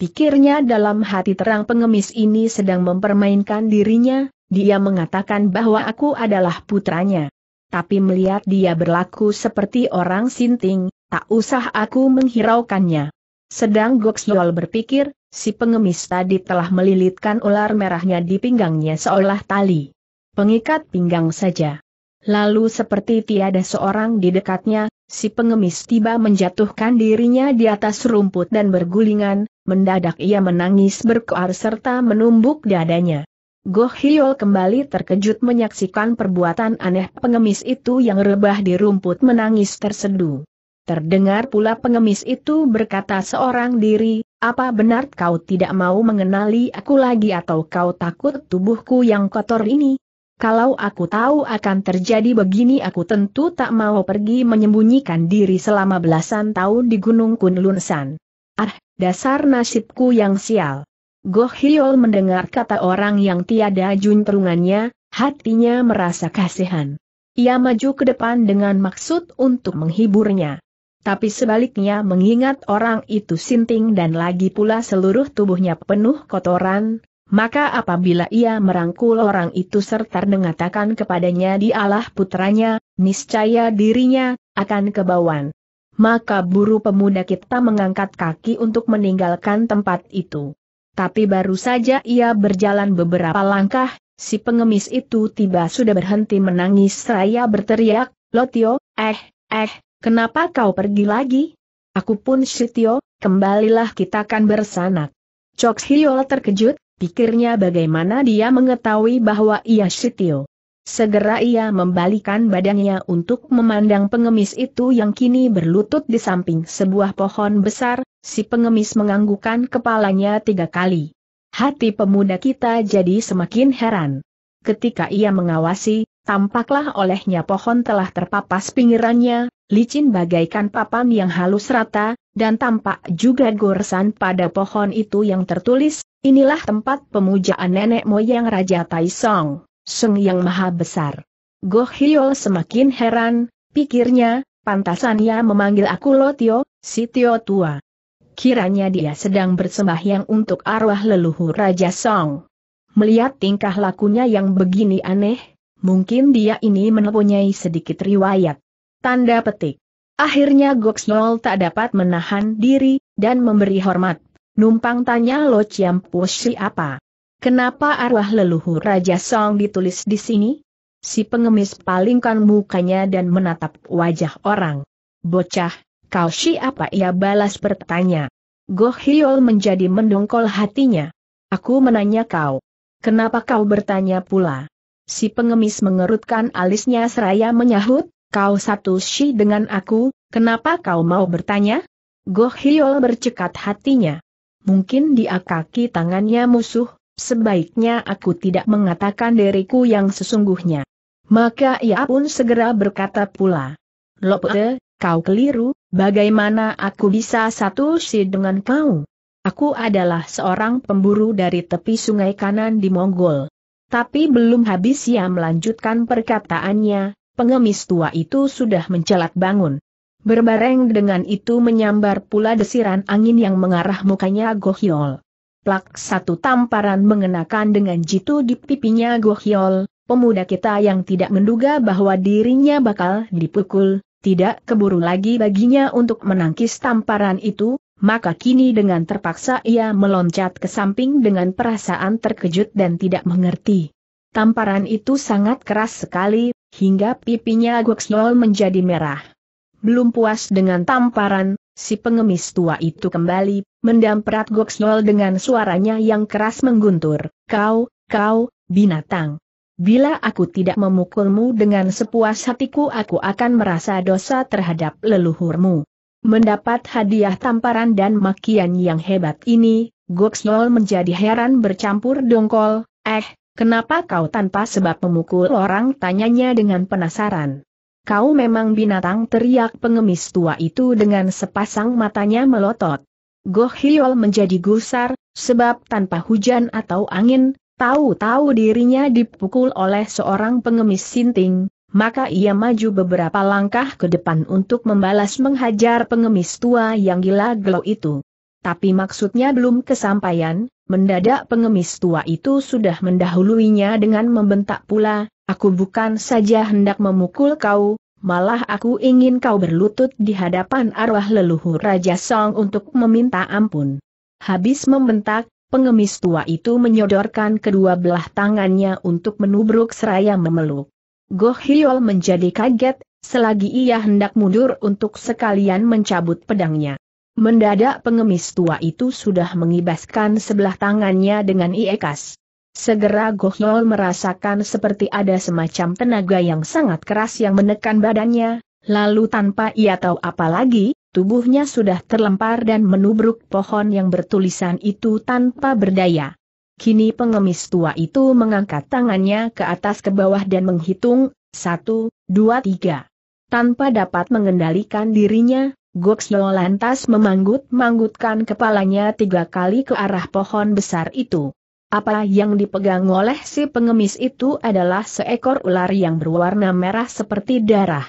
Pikirnya dalam hati terang pengemis ini sedang mempermainkan dirinya, dia mengatakan bahwa aku adalah putranya. Tapi melihat dia berlaku seperti orang sinting, tak usah aku menghiraukannya. Sedang Goksiol berpikir, si pengemis tadi telah melilitkan ular merahnya di pinggangnya seolah tali. Pengikat pinggang saja. Lalu seperti tiada seorang di dekatnya, Si pengemis tiba menjatuhkan dirinya di atas rumput dan bergulingan, mendadak ia menangis berkoar serta menumbuk dadanya. Goh Hyo kembali terkejut menyaksikan perbuatan aneh pengemis itu yang rebah di rumput menangis terseduh. Terdengar pula pengemis itu berkata seorang diri, apa benar kau tidak mau mengenali aku lagi atau kau takut tubuhku yang kotor ini? Kalau aku tahu akan terjadi begini aku tentu tak mau pergi menyembunyikan diri selama belasan tahun di Gunung Kunlun Ah, dasar nasibku yang sial. Goh Hiol mendengar kata orang yang tiada junterungannya, hatinya merasa kasihan. Ia maju ke depan dengan maksud untuk menghiburnya. Tapi sebaliknya mengingat orang itu sinting dan lagi pula seluruh tubuhnya penuh kotoran, maka apabila ia merangkul orang itu serta mengatakan kepadanya dialah putranya, niscaya dirinya akan kebawan. Maka buru pemuda kita mengangkat kaki untuk meninggalkan tempat itu. Tapi baru saja ia berjalan beberapa langkah, si pengemis itu tiba sudah berhenti menangis seraya berteriak, Lotio, eh, eh, kenapa kau pergi lagi? Aku pun Sitio, kembalilah kita kan bersanak. Cok Hiol terkejut, Pikirnya bagaimana dia mengetahui bahwa ia Sitio. Segera ia membalikan badannya untuk memandang pengemis itu yang kini berlutut di samping sebuah pohon besar, si pengemis menganggukkan kepalanya tiga kali. Hati pemuda kita jadi semakin heran. Ketika ia mengawasi, tampaklah olehnya pohon telah terpapas pinggirannya, licin bagaikan papan yang halus rata, dan tampak juga goresan pada pohon itu yang tertulis, inilah tempat pemujaan nenek moyang Raja Taisong, Sung Yang Maha Besar. Goh Hyo semakin heran, pikirnya, pantasannya memanggil aku Lotio, si Tio Tua. Kiranya dia sedang bersembahyang untuk arwah leluhur Raja Song. Melihat tingkah lakunya yang begini aneh, Mungkin dia ini mempunyai sedikit riwayat. Tanda petik. Akhirnya Goksol tak dapat menahan diri, dan memberi hormat. Numpang tanya Lo Chiampu siapa? Kenapa arwah leluhur Raja Song ditulis di sini? Si pengemis palingkan mukanya dan menatap wajah orang. Bocah, kau siapa ia balas bertanya. Goh Hyol menjadi mendongkol hatinya. Aku menanya kau. Kenapa kau bertanya pula? Si pengemis mengerutkan alisnya seraya menyahut, kau satu si dengan aku, kenapa kau mau bertanya? Goh Hiyo bercekat hatinya. Mungkin dia kaki tangannya musuh, sebaiknya aku tidak mengatakan diriku yang sesungguhnya. Maka ia pun segera berkata pula. Lope, eh, kau keliru, bagaimana aku bisa satu si dengan kau? Aku adalah seorang pemburu dari tepi sungai kanan di Mongol. Tapi belum habis ia melanjutkan perkataannya, pengemis tua itu sudah mencelat bangun. Berbareng dengan itu menyambar pula desiran angin yang mengarah mukanya Gohyol. Plak satu tamparan mengenakan dengan jitu di pipinya Gohyol, pemuda kita yang tidak menduga bahwa dirinya bakal dipukul, tidak keburu lagi baginya untuk menangkis tamparan itu, maka kini dengan terpaksa ia meloncat ke samping dengan perasaan terkejut dan tidak mengerti. Tamparan itu sangat keras sekali, hingga pipinya Guxlol menjadi merah. Belum puas dengan tamparan, si pengemis tua itu kembali, mendamprat Guxlol dengan suaranya yang keras mengguntur, Kau, kau, binatang. Bila aku tidak memukulmu dengan sepuas hatiku aku akan merasa dosa terhadap leluhurmu. Mendapat hadiah tamparan dan makian yang hebat ini, Goksyol menjadi heran bercampur dongkol, eh, kenapa kau tanpa sebab memukul orang tanyanya dengan penasaran. Kau memang binatang teriak pengemis tua itu dengan sepasang matanya melotot. Gohyol menjadi gusar, sebab tanpa hujan atau angin, tahu-tahu dirinya dipukul oleh seorang pengemis sinting, maka ia maju beberapa langkah ke depan untuk membalas menghajar pengemis tua yang gila gelo itu. Tapi maksudnya belum kesampaian, mendadak pengemis tua itu sudah mendahuluinya dengan membentak pula, aku bukan saja hendak memukul kau, malah aku ingin kau berlutut di hadapan arwah leluhur Raja Song untuk meminta ampun. Habis membentak, pengemis tua itu menyodorkan kedua belah tangannya untuk menubruk seraya memeluk. Goh Hiol menjadi kaget, selagi ia hendak mundur untuk sekalian mencabut pedangnya. Mendadak pengemis tua itu sudah mengibaskan sebelah tangannya dengan iekas. Segera Goh Hyol merasakan seperti ada semacam tenaga yang sangat keras yang menekan badannya, lalu tanpa ia tahu apa lagi, tubuhnya sudah terlempar dan menubruk pohon yang bertulisan itu tanpa berdaya. Kini pengemis tua itu mengangkat tangannya ke atas ke bawah dan menghitung, satu, dua, tiga. Tanpa dapat mengendalikan dirinya, Goksyo lantas memanggut-manggutkan kepalanya tiga kali ke arah pohon besar itu. Apa yang dipegang oleh si pengemis itu adalah seekor ular yang berwarna merah seperti darah.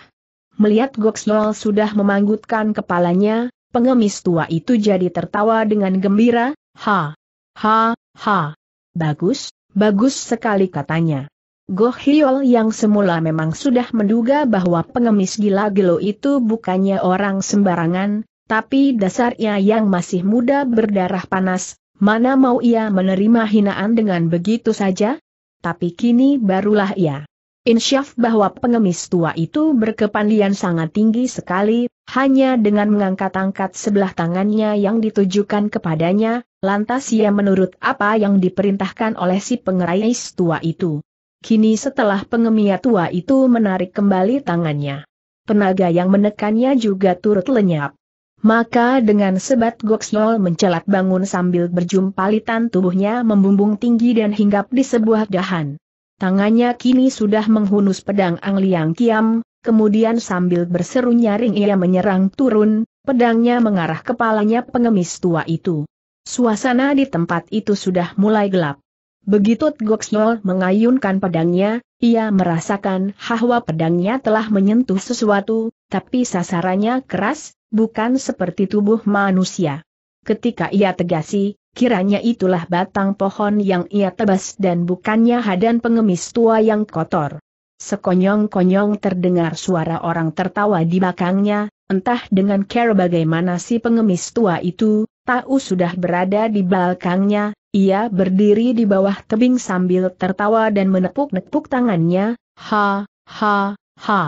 Melihat Goksyo sudah memanggutkan kepalanya, pengemis tua itu jadi tertawa dengan gembira, ha, ha, ha. Bagus, bagus sekali katanya. Goh Hiol yang semula memang sudah menduga bahwa pengemis gila gelo itu bukannya orang sembarangan, tapi dasarnya yang masih muda berdarah panas, mana mau ia menerima hinaan dengan begitu saja? Tapi kini barulah ia. Insyaf bahwa pengemis tua itu berkepandian sangat tinggi sekali, hanya dengan mengangkat-angkat sebelah tangannya yang ditujukan kepadanya, Lantas ia menurut apa yang diperintahkan oleh si pengerai tua itu. Kini setelah pengemia tua itu menarik kembali tangannya. Penaga yang menekannya juga turut lenyap. Maka dengan sebat Goksol mencelat bangun sambil berjumpalitan tubuhnya membumbung tinggi dan hinggap di sebuah dahan. Tangannya kini sudah menghunus pedang ang Liang Kiam, kemudian sambil berseru nyaring ia menyerang turun, pedangnya mengarah kepalanya pengemis tua itu. Suasana di tempat itu sudah mulai gelap. Begitu Goksnol mengayunkan pedangnya, ia merasakan bahwa pedangnya telah menyentuh sesuatu, tapi sasarannya keras, bukan seperti tubuh manusia. Ketika ia tegasi, kiranya itulah batang pohon yang ia tebas dan bukannya hadan pengemis tua yang kotor. Sekonyong-konyong terdengar suara orang tertawa di belakangnya, Entah dengan care bagaimana si pengemis tua itu, tahu sudah berada di belakangnya, ia berdiri di bawah tebing sambil tertawa dan menepuk-nepuk tangannya, ha, ha, ha.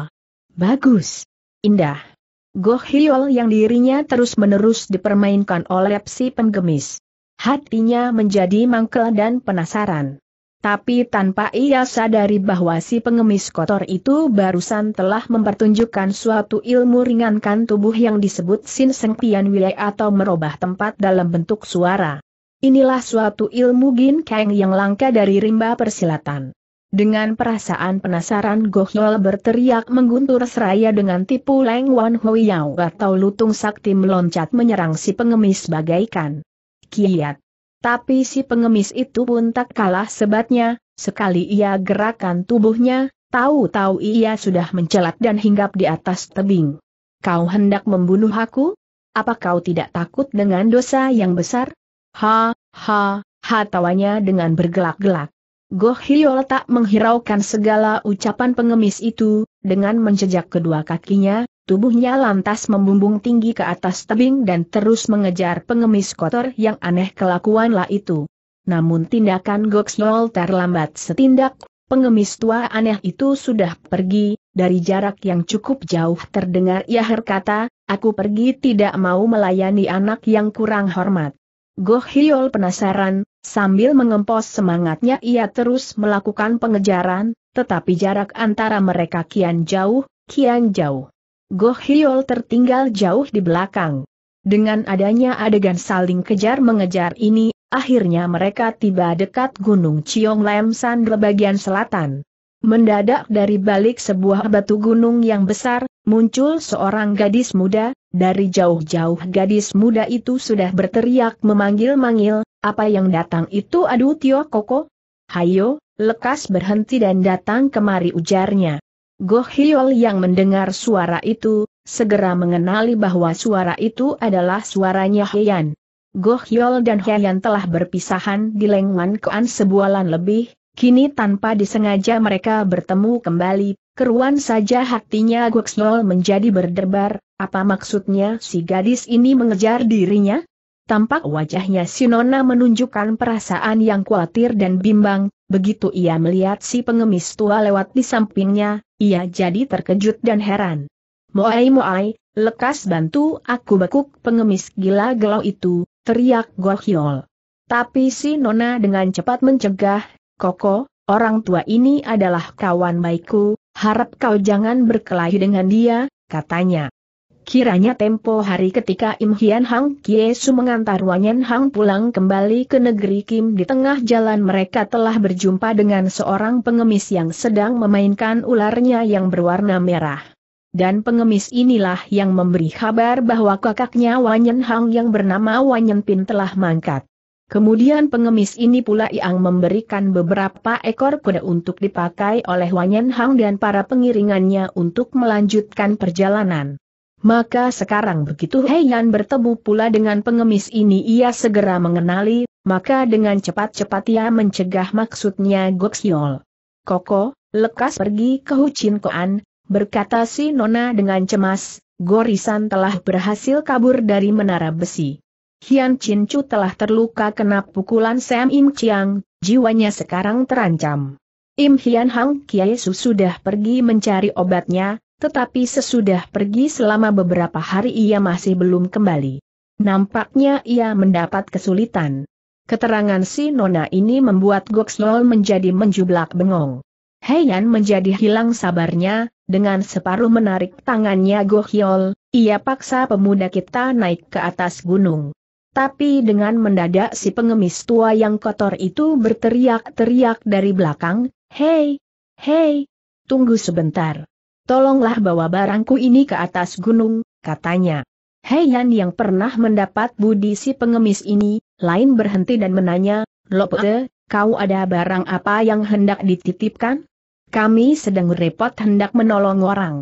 Bagus. Indah. Goh Hiol yang dirinya terus-menerus dipermainkan oleh si pengemis. Hatinya menjadi mangkel dan penasaran. Tapi tanpa ia sadari bahwa si pengemis kotor itu barusan telah mempertunjukkan suatu ilmu ringankan tubuh yang disebut Sin Seng Pian wilai atau merubah tempat dalam bentuk suara. Inilah suatu ilmu Gin Kang yang langka dari rimba persilatan. Dengan perasaan penasaran Goh Gohyol berteriak mengguntur seraya dengan tipu Leng Wan Hui yau atau lutung sakti meloncat menyerang si pengemis bagaikan. Kiat. Tapi si pengemis itu pun tak kalah sebatnya, sekali ia gerakan tubuhnya, tahu-tahu ia sudah mencelat dan hinggap di atas tebing. Kau hendak membunuh aku? Apa kau tidak takut dengan dosa yang besar? Ha, ha, ha tawanya dengan bergelak-gelak. Goh Hiol tak menghiraukan segala ucapan pengemis itu, dengan menjejak kedua kakinya, Tubuhnya lantas membumbung tinggi ke atas tebing dan terus mengejar pengemis kotor yang aneh kelakuanlah itu. Namun tindakan Goksnol terlambat setindak, pengemis tua aneh itu sudah pergi, dari jarak yang cukup jauh terdengar ia berkata, aku pergi tidak mau melayani anak yang kurang hormat. Goh Hiol penasaran, sambil mengempos semangatnya ia terus melakukan pengejaran, tetapi jarak antara mereka kian jauh, kian jauh. Goh Hiol tertinggal jauh di belakang. Dengan adanya adegan saling kejar-mengejar ini, akhirnya mereka tiba dekat Gunung Chiong Lam San bagian selatan. Mendadak dari balik sebuah batu gunung yang besar, muncul seorang gadis muda, dari jauh-jauh gadis muda itu sudah berteriak memanggil-manggil, apa yang datang itu aduh Tio Koko? Hayo, lekas berhenti dan datang kemari ujarnya. Goh Hiol yang mendengar suara itu, segera mengenali bahwa suara itu adalah suaranya Heian. Goh Hiol dan Heian telah berpisahan di Lengwan Koan sebualan lebih, kini tanpa disengaja mereka bertemu kembali, keruan saja hatinya Goh Hiol menjadi berdebar, apa maksudnya si gadis ini mengejar dirinya? Tampak wajahnya Sinona menunjukkan perasaan yang khawatir dan bimbang, Begitu ia melihat si pengemis tua lewat di sampingnya, ia jadi terkejut dan heran. Moai moai, lekas bantu aku bekuk pengemis gila gelau itu, teriak Gohyol. Tapi si Nona dengan cepat mencegah, Koko, orang tua ini adalah kawan baikku, harap kau jangan berkelahi dengan dia, katanya. Kiranya tempo hari ketika Im Hian Hang Kiesu mengantar Wanyan Hang pulang kembali ke negeri Kim di tengah jalan mereka telah berjumpa dengan seorang pengemis yang sedang memainkan ularnya yang berwarna merah. Dan pengemis inilah yang memberi kabar bahwa kakaknya Wanyan Hang yang bernama Wanyan Pin telah mangkat. Kemudian pengemis ini pula yang memberikan beberapa ekor kuda untuk dipakai oleh Wanyan Hang dan para pengiringannya untuk melanjutkan perjalanan. Maka sekarang begitu Heian bertemu pula dengan pengemis ini ia segera mengenali, maka dengan cepat-cepat ia mencegah maksudnya Siol. Koko, lekas pergi ke Hucin Koan, berkata si Nona dengan cemas, Gorisan telah berhasil kabur dari menara besi. Hian Chin telah terluka kena pukulan Sam Im Chiang, jiwanya sekarang terancam. Im Hian Hang Kiai Su sudah pergi mencari obatnya, tetapi sesudah pergi selama beberapa hari ia masih belum kembali. Nampaknya ia mendapat kesulitan. Keterangan si Nona ini membuat Goxlol menjadi menjublak bengong. Heian menjadi hilang sabarnya, dengan separuh menarik tangannya Gohyol, ia paksa pemuda kita naik ke atas gunung. Tapi dengan mendadak si pengemis tua yang kotor itu berteriak-teriak dari belakang, Hei! Hei! Tunggu sebentar. Tolonglah bawa barangku ini ke atas gunung, katanya. Yan yang pernah mendapat budi si pengemis ini, lain berhenti dan menanya, Lope, eh, kau ada barang apa yang hendak dititipkan? Kami sedang repot hendak menolong orang.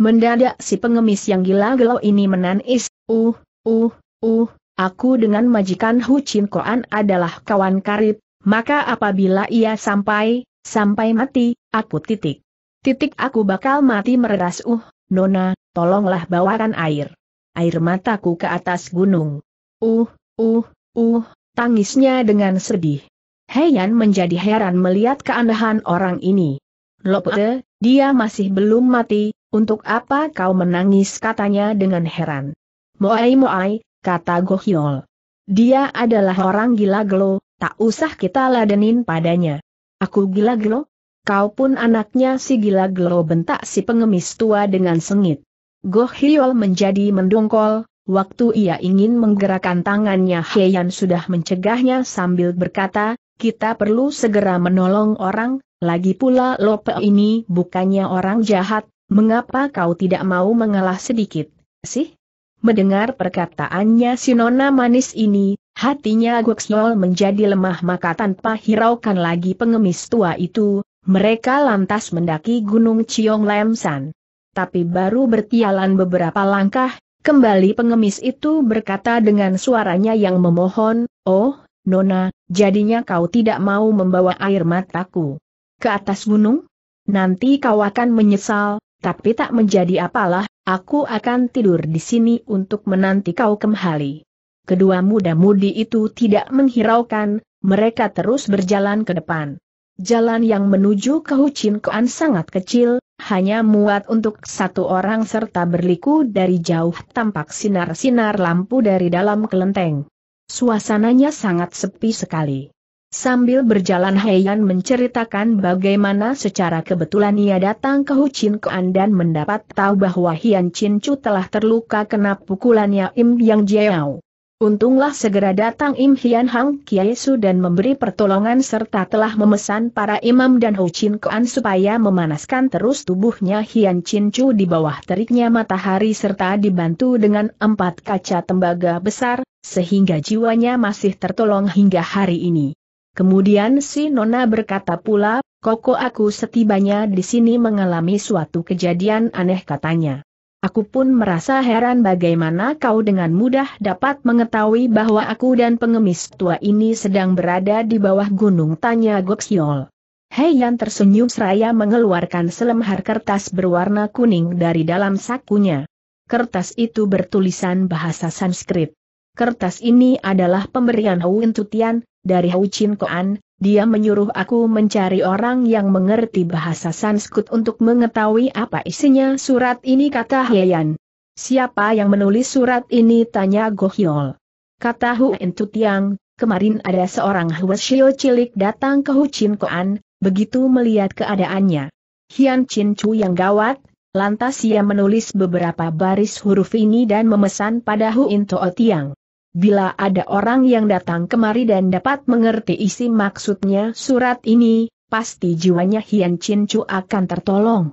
Mendadak si pengemis yang gila gelo ini menangis, uh, uh, uh, aku dengan majikan Hu Chin Koan adalah kawan karib, maka apabila ia sampai, sampai mati, aku titik. Titik aku bakal mati meredas uh, Nona, tolonglah bawakan air. Air mataku ke atas gunung. Uh, uh, uh, tangisnya dengan sedih. Heian menjadi heran melihat keanehan orang ini. Lopte, uh, dia masih belum mati, untuk apa kau menangis katanya dengan heran. Moai moai, kata Gohyol. Dia adalah orang gila gelo, tak usah kita ladenin padanya. Aku gila gelo? Kau pun anaknya si gila gelo bentak si pengemis tua dengan sengit. Goh Hiol menjadi mendongkol, waktu ia ingin menggerakkan tangannya Heian sudah mencegahnya sambil berkata, kita perlu segera menolong orang, lagi pula Lope ini bukannya orang jahat, mengapa kau tidak mau mengalah sedikit, sih? Mendengar perkataannya si nona manis ini, hatinya Guxnol menjadi lemah maka tanpa hiraukan lagi pengemis tua itu, mereka lantas mendaki Gunung Ciong Lemsan. Tapi baru bertialan beberapa langkah, kembali pengemis itu berkata dengan suaranya yang memohon, Oh, Nona, jadinya kau tidak mau membawa air mataku ke atas gunung? Nanti kau akan menyesal, tapi tak menjadi apalah, aku akan tidur di sini untuk menanti kau kembali. Kedua muda-mudi itu tidak menghiraukan, mereka terus berjalan ke depan. Jalan yang menuju ke Hucin Koan sangat kecil, hanya muat untuk satu orang serta berliku dari jauh tampak sinar-sinar lampu dari dalam kelenteng. Suasananya sangat sepi sekali. Sambil berjalan Heian menceritakan bagaimana secara kebetulan ia datang ke Hucin Koan dan mendapat tahu bahwa Hian Chin Chu telah terluka kena pukulannya Im Yang Jiao. Untunglah segera datang Im Hian Hang Kiesu dan memberi pertolongan serta telah memesan para imam dan Ho Chin Kuan supaya memanaskan terus tubuhnya Hian Chin Chu di bawah teriknya matahari serta dibantu dengan empat kaca tembaga besar, sehingga jiwanya masih tertolong hingga hari ini. Kemudian si Nona berkata pula, Koko aku setibanya di sini mengalami suatu kejadian aneh katanya. Aku pun merasa heran bagaimana kau dengan mudah dapat mengetahui bahwa aku dan pengemis tua ini sedang berada di bawah gunung tanya Goksiol. Hei Yan tersenyum seraya mengeluarkan selembar kertas berwarna kuning dari dalam sakunya. Kertas itu bertulisan bahasa Sanskrit. Kertas ini adalah pemberian Huin Tutian, dari Hu Chin Koan, dia menyuruh aku mencari orang yang mengerti bahasa Sanskrit untuk mengetahui apa isinya surat ini kata Heian. Siapa yang menulis surat ini tanya Gohyol. Kata Huen Tutiang, kemarin ada seorang Huashio cilik datang ke Hucin Koan, begitu melihat keadaannya. Hian Chin Chu yang gawat, Lantas ia menulis beberapa baris huruf ini dan memesan pada Huin Ot Tiang bila ada orang yang datang kemari dan dapat mengerti isi maksudnya surat ini, pasti jiwanya Hian Chin Chu akan tertolong.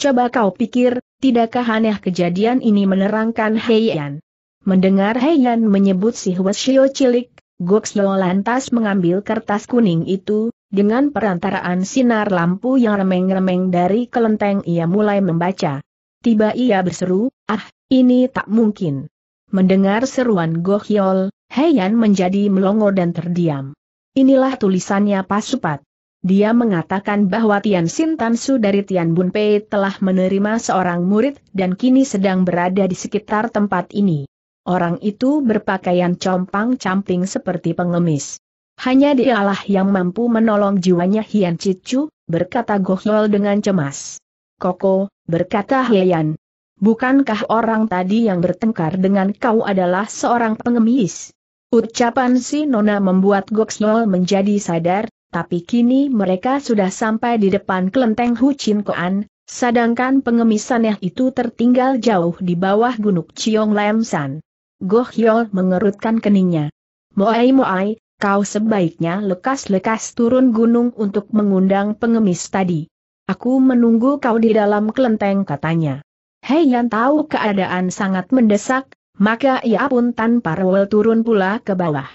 Coba kau pikir, tidakkah aneh kejadian ini menerangkan Heian? Mendengar Heian menyebut si Shio cilik, Gokslo lantas mengambil kertas kuning itu, dengan perantaraan sinar lampu yang remeng-remeng dari kelenteng ia mulai membaca. Tiba ia berseru, ah, ini tak mungkin. Mendengar seruan Gohyol, Heian menjadi melongo dan terdiam. Inilah tulisannya pasupat. Dia mengatakan bahwa Tian Sin Tansu dari Tian Bun telah menerima seorang murid dan kini sedang berada di sekitar tempat ini. Orang itu berpakaian compang-camping seperti pengemis. Hanya dialah yang mampu menolong jiwanya Hian Cicu, berkata Gohyol dengan cemas. Koko, berkata Heian, bukankah orang tadi yang bertengkar dengan kau adalah seorang pengemis? Ucapan si Nona membuat Goksnol menjadi sadar, tapi kini mereka sudah sampai di depan kelenteng Huchin Koan, sedangkan pengemisannya itu tertinggal jauh di bawah gunung Chiong San. Goh Hyol mengerutkan keningnya. Moai Moai, kau sebaiknya lekas-lekas turun gunung untuk mengundang pengemis tadi. Aku menunggu kau di dalam kelenteng katanya. Hei Yan tahu keadaan sangat mendesak, maka ia pun tanpa rewel turun pula ke bawah.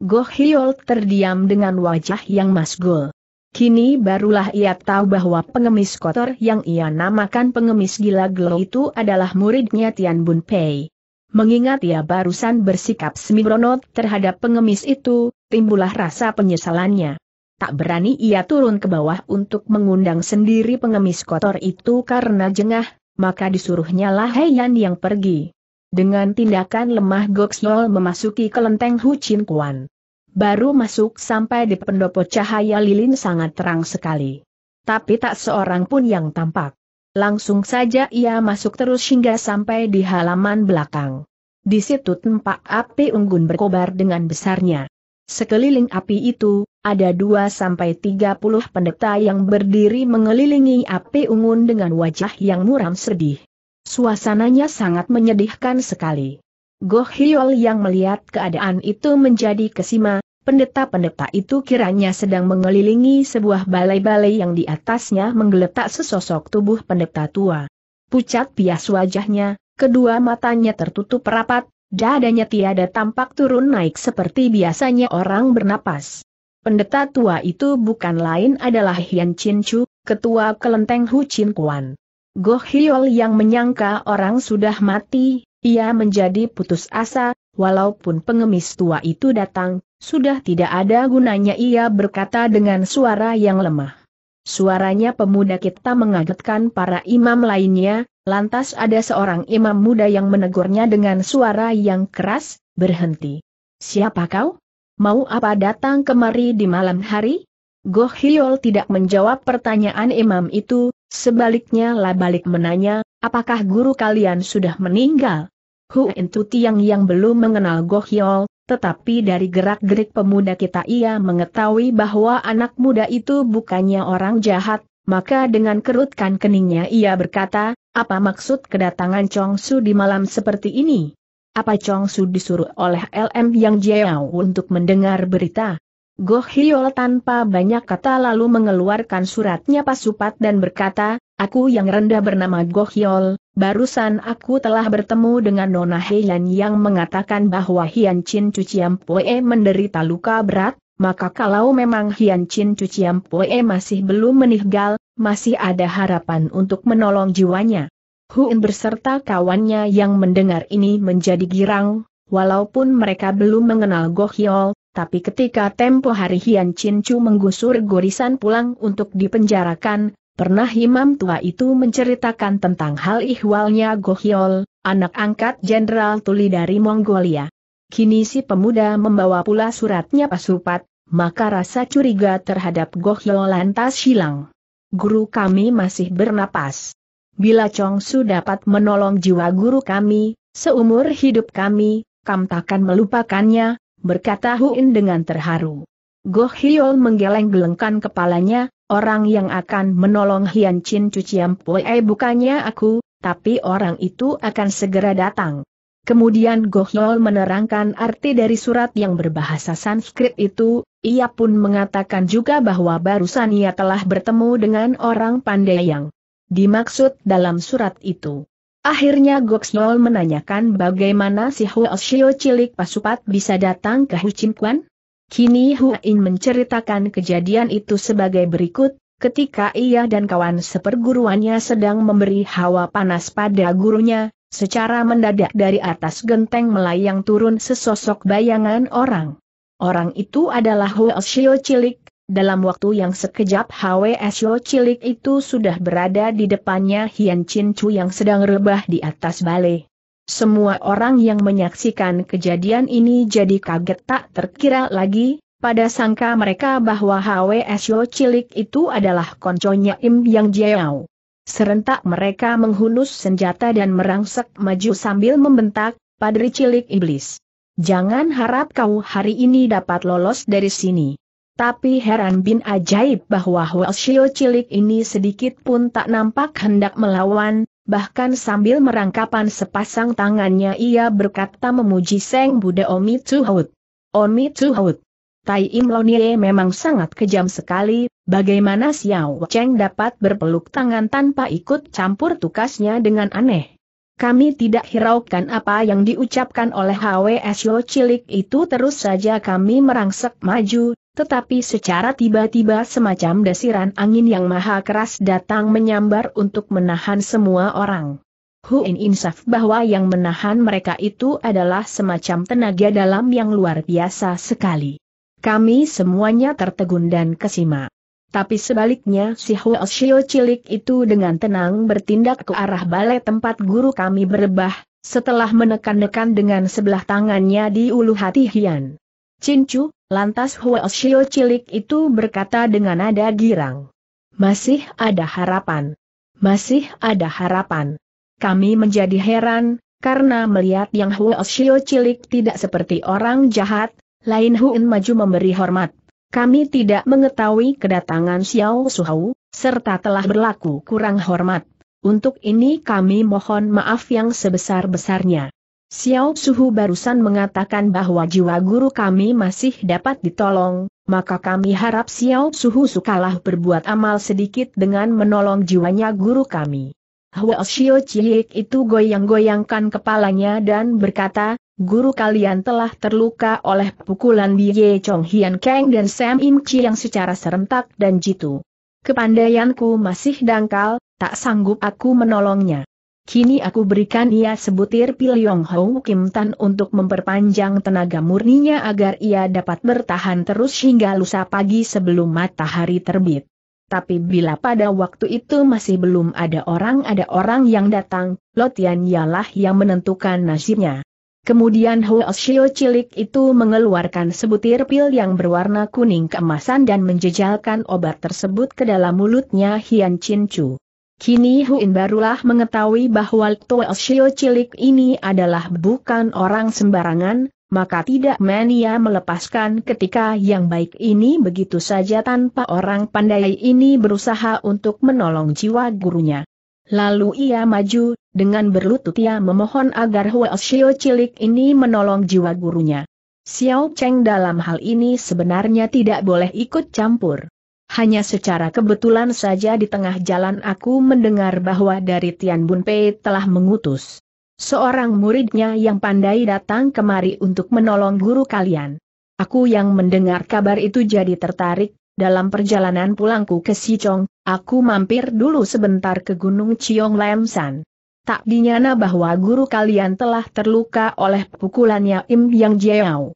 Goh Hyol terdiam dengan wajah yang masgul. Kini barulah ia tahu bahwa pengemis kotor yang ia namakan pengemis gila gelo itu adalah muridnya Tian Bun Pei. Mengingat ia barusan bersikap semibronot terhadap pengemis itu, timbullah rasa penyesalannya. Tak berani ia turun ke bawah untuk mengundang sendiri pengemis kotor itu karena jengah, maka disuruhnya lah Heian yang pergi. Dengan tindakan lemah Goksiol memasuki kelenteng Hu Chin Kuan. Baru masuk sampai di pendopo cahaya lilin sangat terang sekali. Tapi tak seorang pun yang tampak. Langsung saja ia masuk terus hingga sampai di halaman belakang. Di situ tempat api unggun berkobar dengan besarnya. Sekeliling api itu, ada dua sampai tiga puluh pendeta yang berdiri mengelilingi api ungun dengan wajah yang muram sedih. Suasananya sangat menyedihkan sekali. Goh Hyol yang melihat keadaan itu menjadi kesima, pendeta-pendeta itu kiranya sedang mengelilingi sebuah balai-balai yang di atasnya menggeletak sesosok tubuh pendeta tua. Pucat pias wajahnya, kedua matanya tertutup rapat, dadanya tiada tampak turun naik seperti biasanya orang bernapas. Pendeta tua itu bukan lain adalah Hian Chin Chu, ketua kelenteng Hu Chin Kuan. Goh Hiol yang menyangka orang sudah mati, ia menjadi putus asa, walaupun pengemis tua itu datang, sudah tidak ada gunanya ia berkata dengan suara yang lemah. Suaranya pemuda kita mengagetkan para imam lainnya, lantas ada seorang imam muda yang menegurnya dengan suara yang keras, berhenti. Siapa kau? Mau apa datang kemari di malam hari? Goh Hiol tidak menjawab pertanyaan imam itu, sebaliknya lah balik menanya, apakah guru kalian sudah meninggal? Huin Tu Tiang yang belum mengenal Gohyol, tetapi dari gerak-gerik pemuda kita ia mengetahui bahwa anak muda itu bukannya orang jahat, maka dengan kerutkan keningnya ia berkata, apa maksud kedatangan Chong Su di malam seperti ini? Apa Chong Su disuruh oleh LM Yang Jiao untuk mendengar berita? Goh Hiol tanpa banyak kata lalu mengeluarkan suratnya pasupat dan berkata, Aku yang rendah bernama Gohyol, barusan aku telah bertemu dengan Nona Heian yang mengatakan bahwa Hian Chin Cuciam Poe menderita luka berat, maka kalau memang Hian Chin Cuciam Poe masih belum meninggal, masih ada harapan untuk menolong jiwanya. Huin berserta kawannya yang mendengar ini menjadi girang, walaupun mereka belum mengenal Gohyol, tapi ketika tempo hari Hian Chin Chu menggusur gorisan pulang untuk dipenjarakan, Pernah imam tua itu menceritakan tentang hal ihwalnya Gohyol, anak angkat Jenderal Tuli dari Mongolia. Kini si pemuda membawa pula suratnya pasupat, maka rasa curiga terhadap Gohyol lantas hilang. Guru kami masih bernapas. Bila Chong Su dapat menolong jiwa guru kami, seumur hidup kami, kam takkan melupakannya, berkata Huin dengan terharu. Gohyol menggeleng-gelengkan kepalanya, Orang yang akan menolong Hian Chin Cuciam Pue eh, bukannya aku, tapi orang itu akan segera datang. Kemudian Gohyol menerangkan arti dari surat yang berbahasa Sanskrit itu, ia pun mengatakan juga bahwa barusan ia telah bertemu dengan orang pandai yang dimaksud dalam surat itu. Akhirnya Yol menanyakan bagaimana si Huo Shio cilik pasupat bisa datang ke Hu Chin Quan? Kini Huain menceritakan kejadian itu sebagai berikut, ketika ia dan kawan seperguruannya sedang memberi hawa panas pada gurunya, secara mendadak dari atas genteng melayang turun sesosok bayangan orang. Orang itu adalah Hoesio Cilik, dalam waktu yang sekejap Hoesio Cilik itu sudah berada di depannya Hian Chin Chu yang sedang rebah di atas balai. Semua orang yang menyaksikan kejadian ini jadi kaget tak terkira lagi, pada sangka mereka bahwa HWSO cilik itu adalah konconya Im Yang Jiao. Serentak mereka menghunus senjata dan merangsek maju sambil membentak, padri cilik iblis. Jangan harap kau hari ini dapat lolos dari sini. Tapi heran bin ajaib bahwa Welsio cilik ini sedikit pun tak nampak hendak melawan, Bahkan sambil merangkapan sepasang tangannya ia berkata memuji Seng Buddha Omi Tuhaut. Omi Tuhaut. Tai Im Lonie memang sangat kejam sekali, bagaimana Xiao Cheng dapat berpeluk tangan tanpa ikut campur tukasnya dengan aneh. Kami tidak hiraukan apa yang diucapkan oleh HWS Lo Cilik itu terus saja kami merangsek maju, tetapi secara tiba-tiba semacam desiran angin yang maha keras datang menyambar untuk menahan semua orang. Hu In insaf bahwa yang menahan mereka itu adalah semacam tenaga dalam yang luar biasa sekali. Kami semuanya tertegun dan kesima. Tapi sebaliknya si Huo Shio cilik itu dengan tenang bertindak ke arah balai tempat guru kami berebah, setelah menekan-nekan dengan sebelah tangannya di ulu hati Hian. Cincu, lantas Huo Shio cilik itu berkata dengan nada girang. Masih ada harapan. Masih ada harapan. Kami menjadi heran, karena melihat yang Huo Shio cilik tidak seperti orang jahat, lain Huin maju memberi hormat. Kami tidak mengetahui kedatangan Xiao Suhau, serta telah berlaku kurang hormat. Untuk ini kami mohon maaf yang sebesar-besarnya. Xiao Suhu barusan mengatakan bahwa jiwa guru kami masih dapat ditolong, maka kami harap Xiao Suhu sukalah berbuat amal sedikit dengan menolong jiwanya guru kami. Hua Xiao Chiyik itu goyang-goyangkan kepalanya dan berkata, Guru kalian telah terluka oleh pukulan Bi Ye, Chong Hian Kang dan Sam Im Chi yang secara serentak dan jitu. Kepandaianku masih dangkal, tak sanggup aku menolongnya. Kini aku berikan ia sebutir pil Yong Hou Kim Tan untuk memperpanjang tenaga murninya agar ia dapat bertahan terus hingga lusa pagi sebelum matahari terbit. Tapi bila pada waktu itu masih belum ada orang ada orang yang datang, Lotian ialah yang menentukan nasibnya. Kemudian Huo Shio cilik itu mengeluarkan sebutir pil yang berwarna kuning keemasan dan menjejalkan obat tersebut ke dalam mulutnya Hian Chin Chu. Kini Huin barulah mengetahui bahwa Tua Shio cilik ini adalah bukan orang sembarangan, maka tidak mania melepaskan ketika yang baik ini begitu saja tanpa orang pandai ini berusaha untuk menolong jiwa gurunya. Lalu ia maju, dengan berlutut ia memohon agar Huel Xiao cilik ini menolong jiwa gurunya. Xiao Cheng dalam hal ini sebenarnya tidak boleh ikut campur. Hanya secara kebetulan saja di tengah jalan aku mendengar bahwa dari Tian Pei telah mengutus seorang muridnya yang pandai datang kemari untuk menolong guru kalian. Aku yang mendengar kabar itu jadi tertarik, dalam perjalanan pulangku ke Sichong, aku mampir dulu sebentar ke Gunung Chiong Lemsan. Tak dinyana bahwa guru kalian telah terluka oleh pukulannya Im Yang Jiao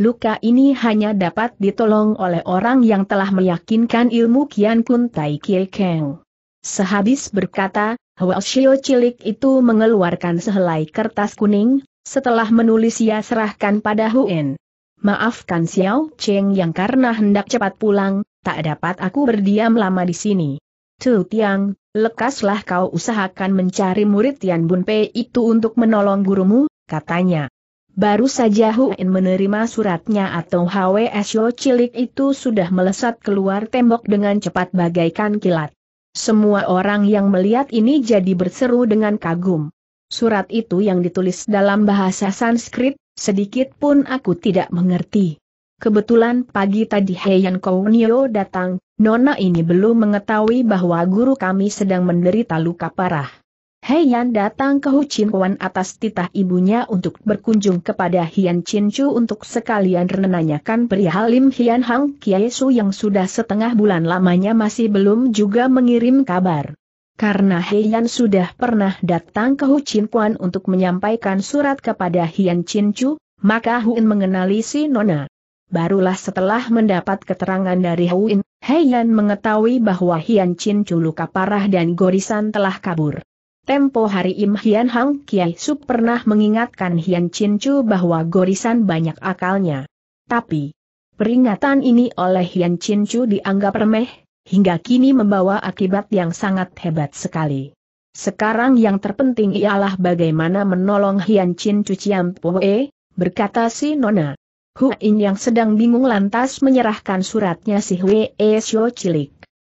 luka ini hanya dapat ditolong oleh orang yang telah meyakinkan ilmu Kian Kun Tai Kie Keng. Sehabis berkata, Shio cilik itu mengeluarkan sehelai kertas kuning, setelah menulis ia serahkan pada Huen. Maafkan Xiao Cheng yang karena hendak cepat pulang, tak dapat aku berdiam lama di sini. Tu Tiang, lekaslah kau usahakan mencari murid Tian Bun Pei itu untuk menolong gurumu, katanya. Baru saja Huin menerima suratnya atau HWSO cilik itu sudah melesat keluar tembok dengan cepat bagaikan kilat. Semua orang yang melihat ini jadi berseru dengan kagum. Surat itu yang ditulis dalam bahasa Sanskrit, sedikit pun aku tidak mengerti. Kebetulan pagi tadi Heian Kounio datang, Nona ini belum mengetahui bahwa guru kami sedang menderita luka parah. Hei Yan datang ke Huchin Wan atas titah ibunya untuk berkunjung kepada Hian Chin untuk sekalian menanyakan perihal Lim Hian Hang Kiai yang sudah setengah bulan lamanya masih belum juga mengirim kabar. Karena Heian sudah pernah datang ke Huchin untuk menyampaikan surat kepada Hian Chin maka Huin mengenali si Nona. Barulah setelah mendapat keterangan dari Huin, Heian mengetahui bahwa Hian Chin luka parah dan Gorisan telah kabur. Tempo hari Im Hian Hang Kiai sup pernah mengingatkan Hian Chin Chu bahwa gorisan banyak akalnya. Tapi, peringatan ini oleh Hian Chin Chu dianggap remeh, hingga kini membawa akibat yang sangat hebat sekali. Sekarang yang terpenting ialah bagaimana menolong Hian Chin Chu Chiam Poe, berkata si Nona. In yang sedang bingung lantas menyerahkan suratnya si Hwe Xiu e Cilik.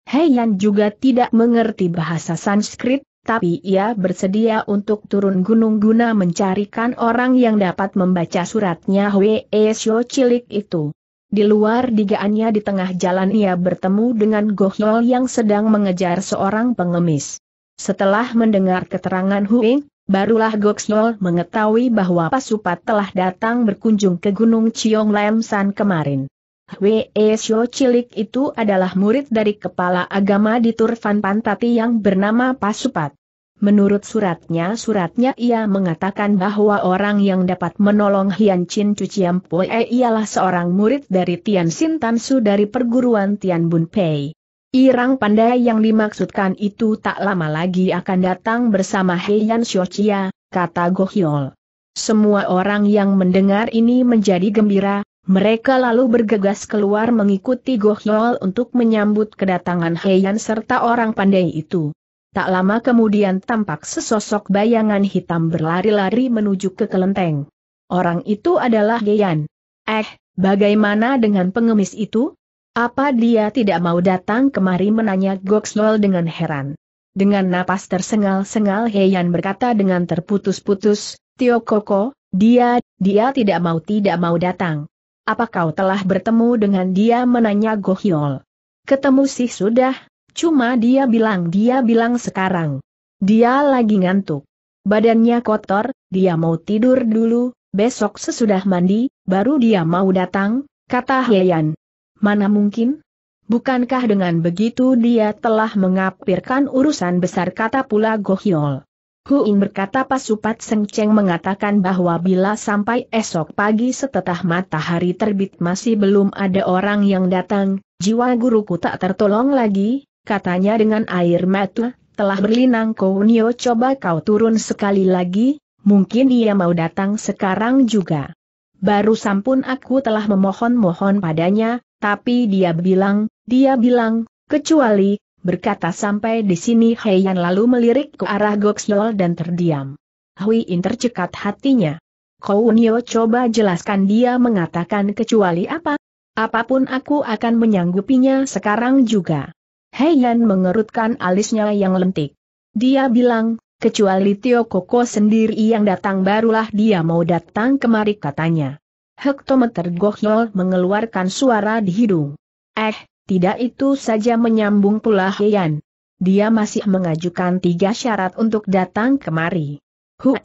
Hei Yan juga tidak mengerti bahasa Sanskrit, tapi ia bersedia untuk turun gunung guna mencarikan orang yang dapat membaca suratnya Hwe Shio cilik itu. Di luar digaannya di tengah jalan ia bertemu dengan Gohyol yang sedang mengejar seorang pengemis. Setelah mendengar keterangan Huing, barulah Gohyol mengetahui bahwa Pasupat telah datang berkunjung ke Gunung Ciong Lam San kemarin. Wee Syo Cilik itu adalah murid dari kepala agama di Turfan Pantati yang bernama Pasupat. Menurut suratnya-suratnya ia mengatakan bahwa orang yang dapat menolong Hian Chin Cuciam Poe ialah seorang murid dari Tian Sin Tansu dari perguruan Tian Bun Pei. Irang pandai yang dimaksudkan itu tak lama lagi akan datang bersama Heian Xiochia, kata Gohyol. Semua orang yang mendengar ini menjadi gembira, mereka lalu bergegas keluar mengikuti Gohyol untuk menyambut kedatangan Heian serta orang pandai itu. Tak lama kemudian tampak sesosok bayangan hitam berlari-lari menuju ke kelenteng. Orang itu adalah Heian. Eh, bagaimana dengan pengemis itu? Apa dia tidak mau datang kemari menanya Goksol dengan heran. Dengan napas tersengal-sengal Heian berkata dengan terputus-putus, Tio Koko, dia, dia tidak mau tidak mau datang. Apa kau telah bertemu dengan dia menanya Gohyol? Ketemu sih sudah, cuma dia bilang dia bilang sekarang. Dia lagi ngantuk. Badannya kotor, dia mau tidur dulu, besok sesudah mandi, baru dia mau datang, kata Heian. Mana mungkin? Bukankah dengan begitu dia telah mengapirkan urusan besar kata pula Gohyol. Kuin berkata Pasupat Seng Cheng mengatakan bahwa bila sampai esok pagi setelah matahari terbit masih belum ada orang yang datang, jiwa guruku tak tertolong lagi, katanya dengan air mata, telah berlinang Kounio coba kau turun sekali lagi, mungkin ia mau datang sekarang juga. Baru sampun aku telah memohon-mohon padanya, tapi dia bilang, dia bilang, kecuali berkata sampai di sini Heian lalu melirik ke arah Goksdol dan terdiam. Hui In tercekat hatinya. Kounio coba jelaskan dia mengatakan kecuali apa? Apapun aku akan menyanggupinya sekarang juga. Heian mengerutkan alisnya yang lentik. Dia bilang, kecuali Tio Koko sendiri yang datang barulah dia mau datang kemari katanya. Hektometer Gohyol mengeluarkan suara di hidung. Eh, tidak itu saja menyambung pula Heian. Dia masih mengajukan tiga syarat untuk datang kemari.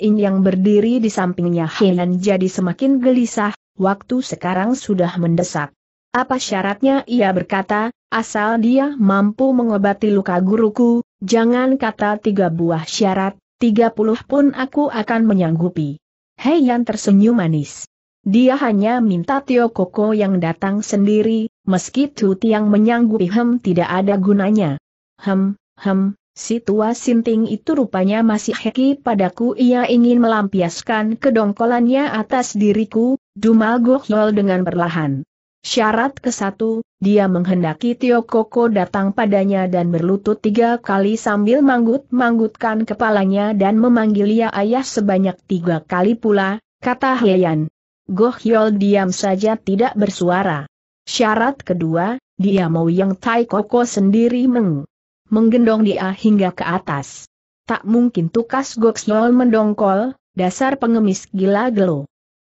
In yang berdiri di sampingnya Heian jadi semakin gelisah, waktu sekarang sudah mendesak. Apa syaratnya ia berkata, asal dia mampu mengobati luka guruku, jangan kata tiga buah syarat, tiga puluh pun aku akan menyanggupi. Heian tersenyum manis. Dia hanya minta Tio Koko yang datang sendiri, meski Tu Tiang menyanggupi Hem tidak ada gunanya. Hem, Hem, si tua sinting itu rupanya masih heki padaku ia ingin melampiaskan kedongkolannya atas diriku, Duma Gohyol dengan perlahan. Syarat ke satu, dia menghendaki Tio Koko datang padanya dan berlutut tiga kali sambil manggut-manggutkan kepalanya dan memanggil ia ayah sebanyak tiga kali pula, kata Heian. Gohyol diam saja tidak bersuara. Syarat kedua, dia mau yang Tai Koko sendiri meng menggendong dia hingga ke atas. Tak mungkin tukas Goksyol mendongkol, dasar pengemis gila gelo.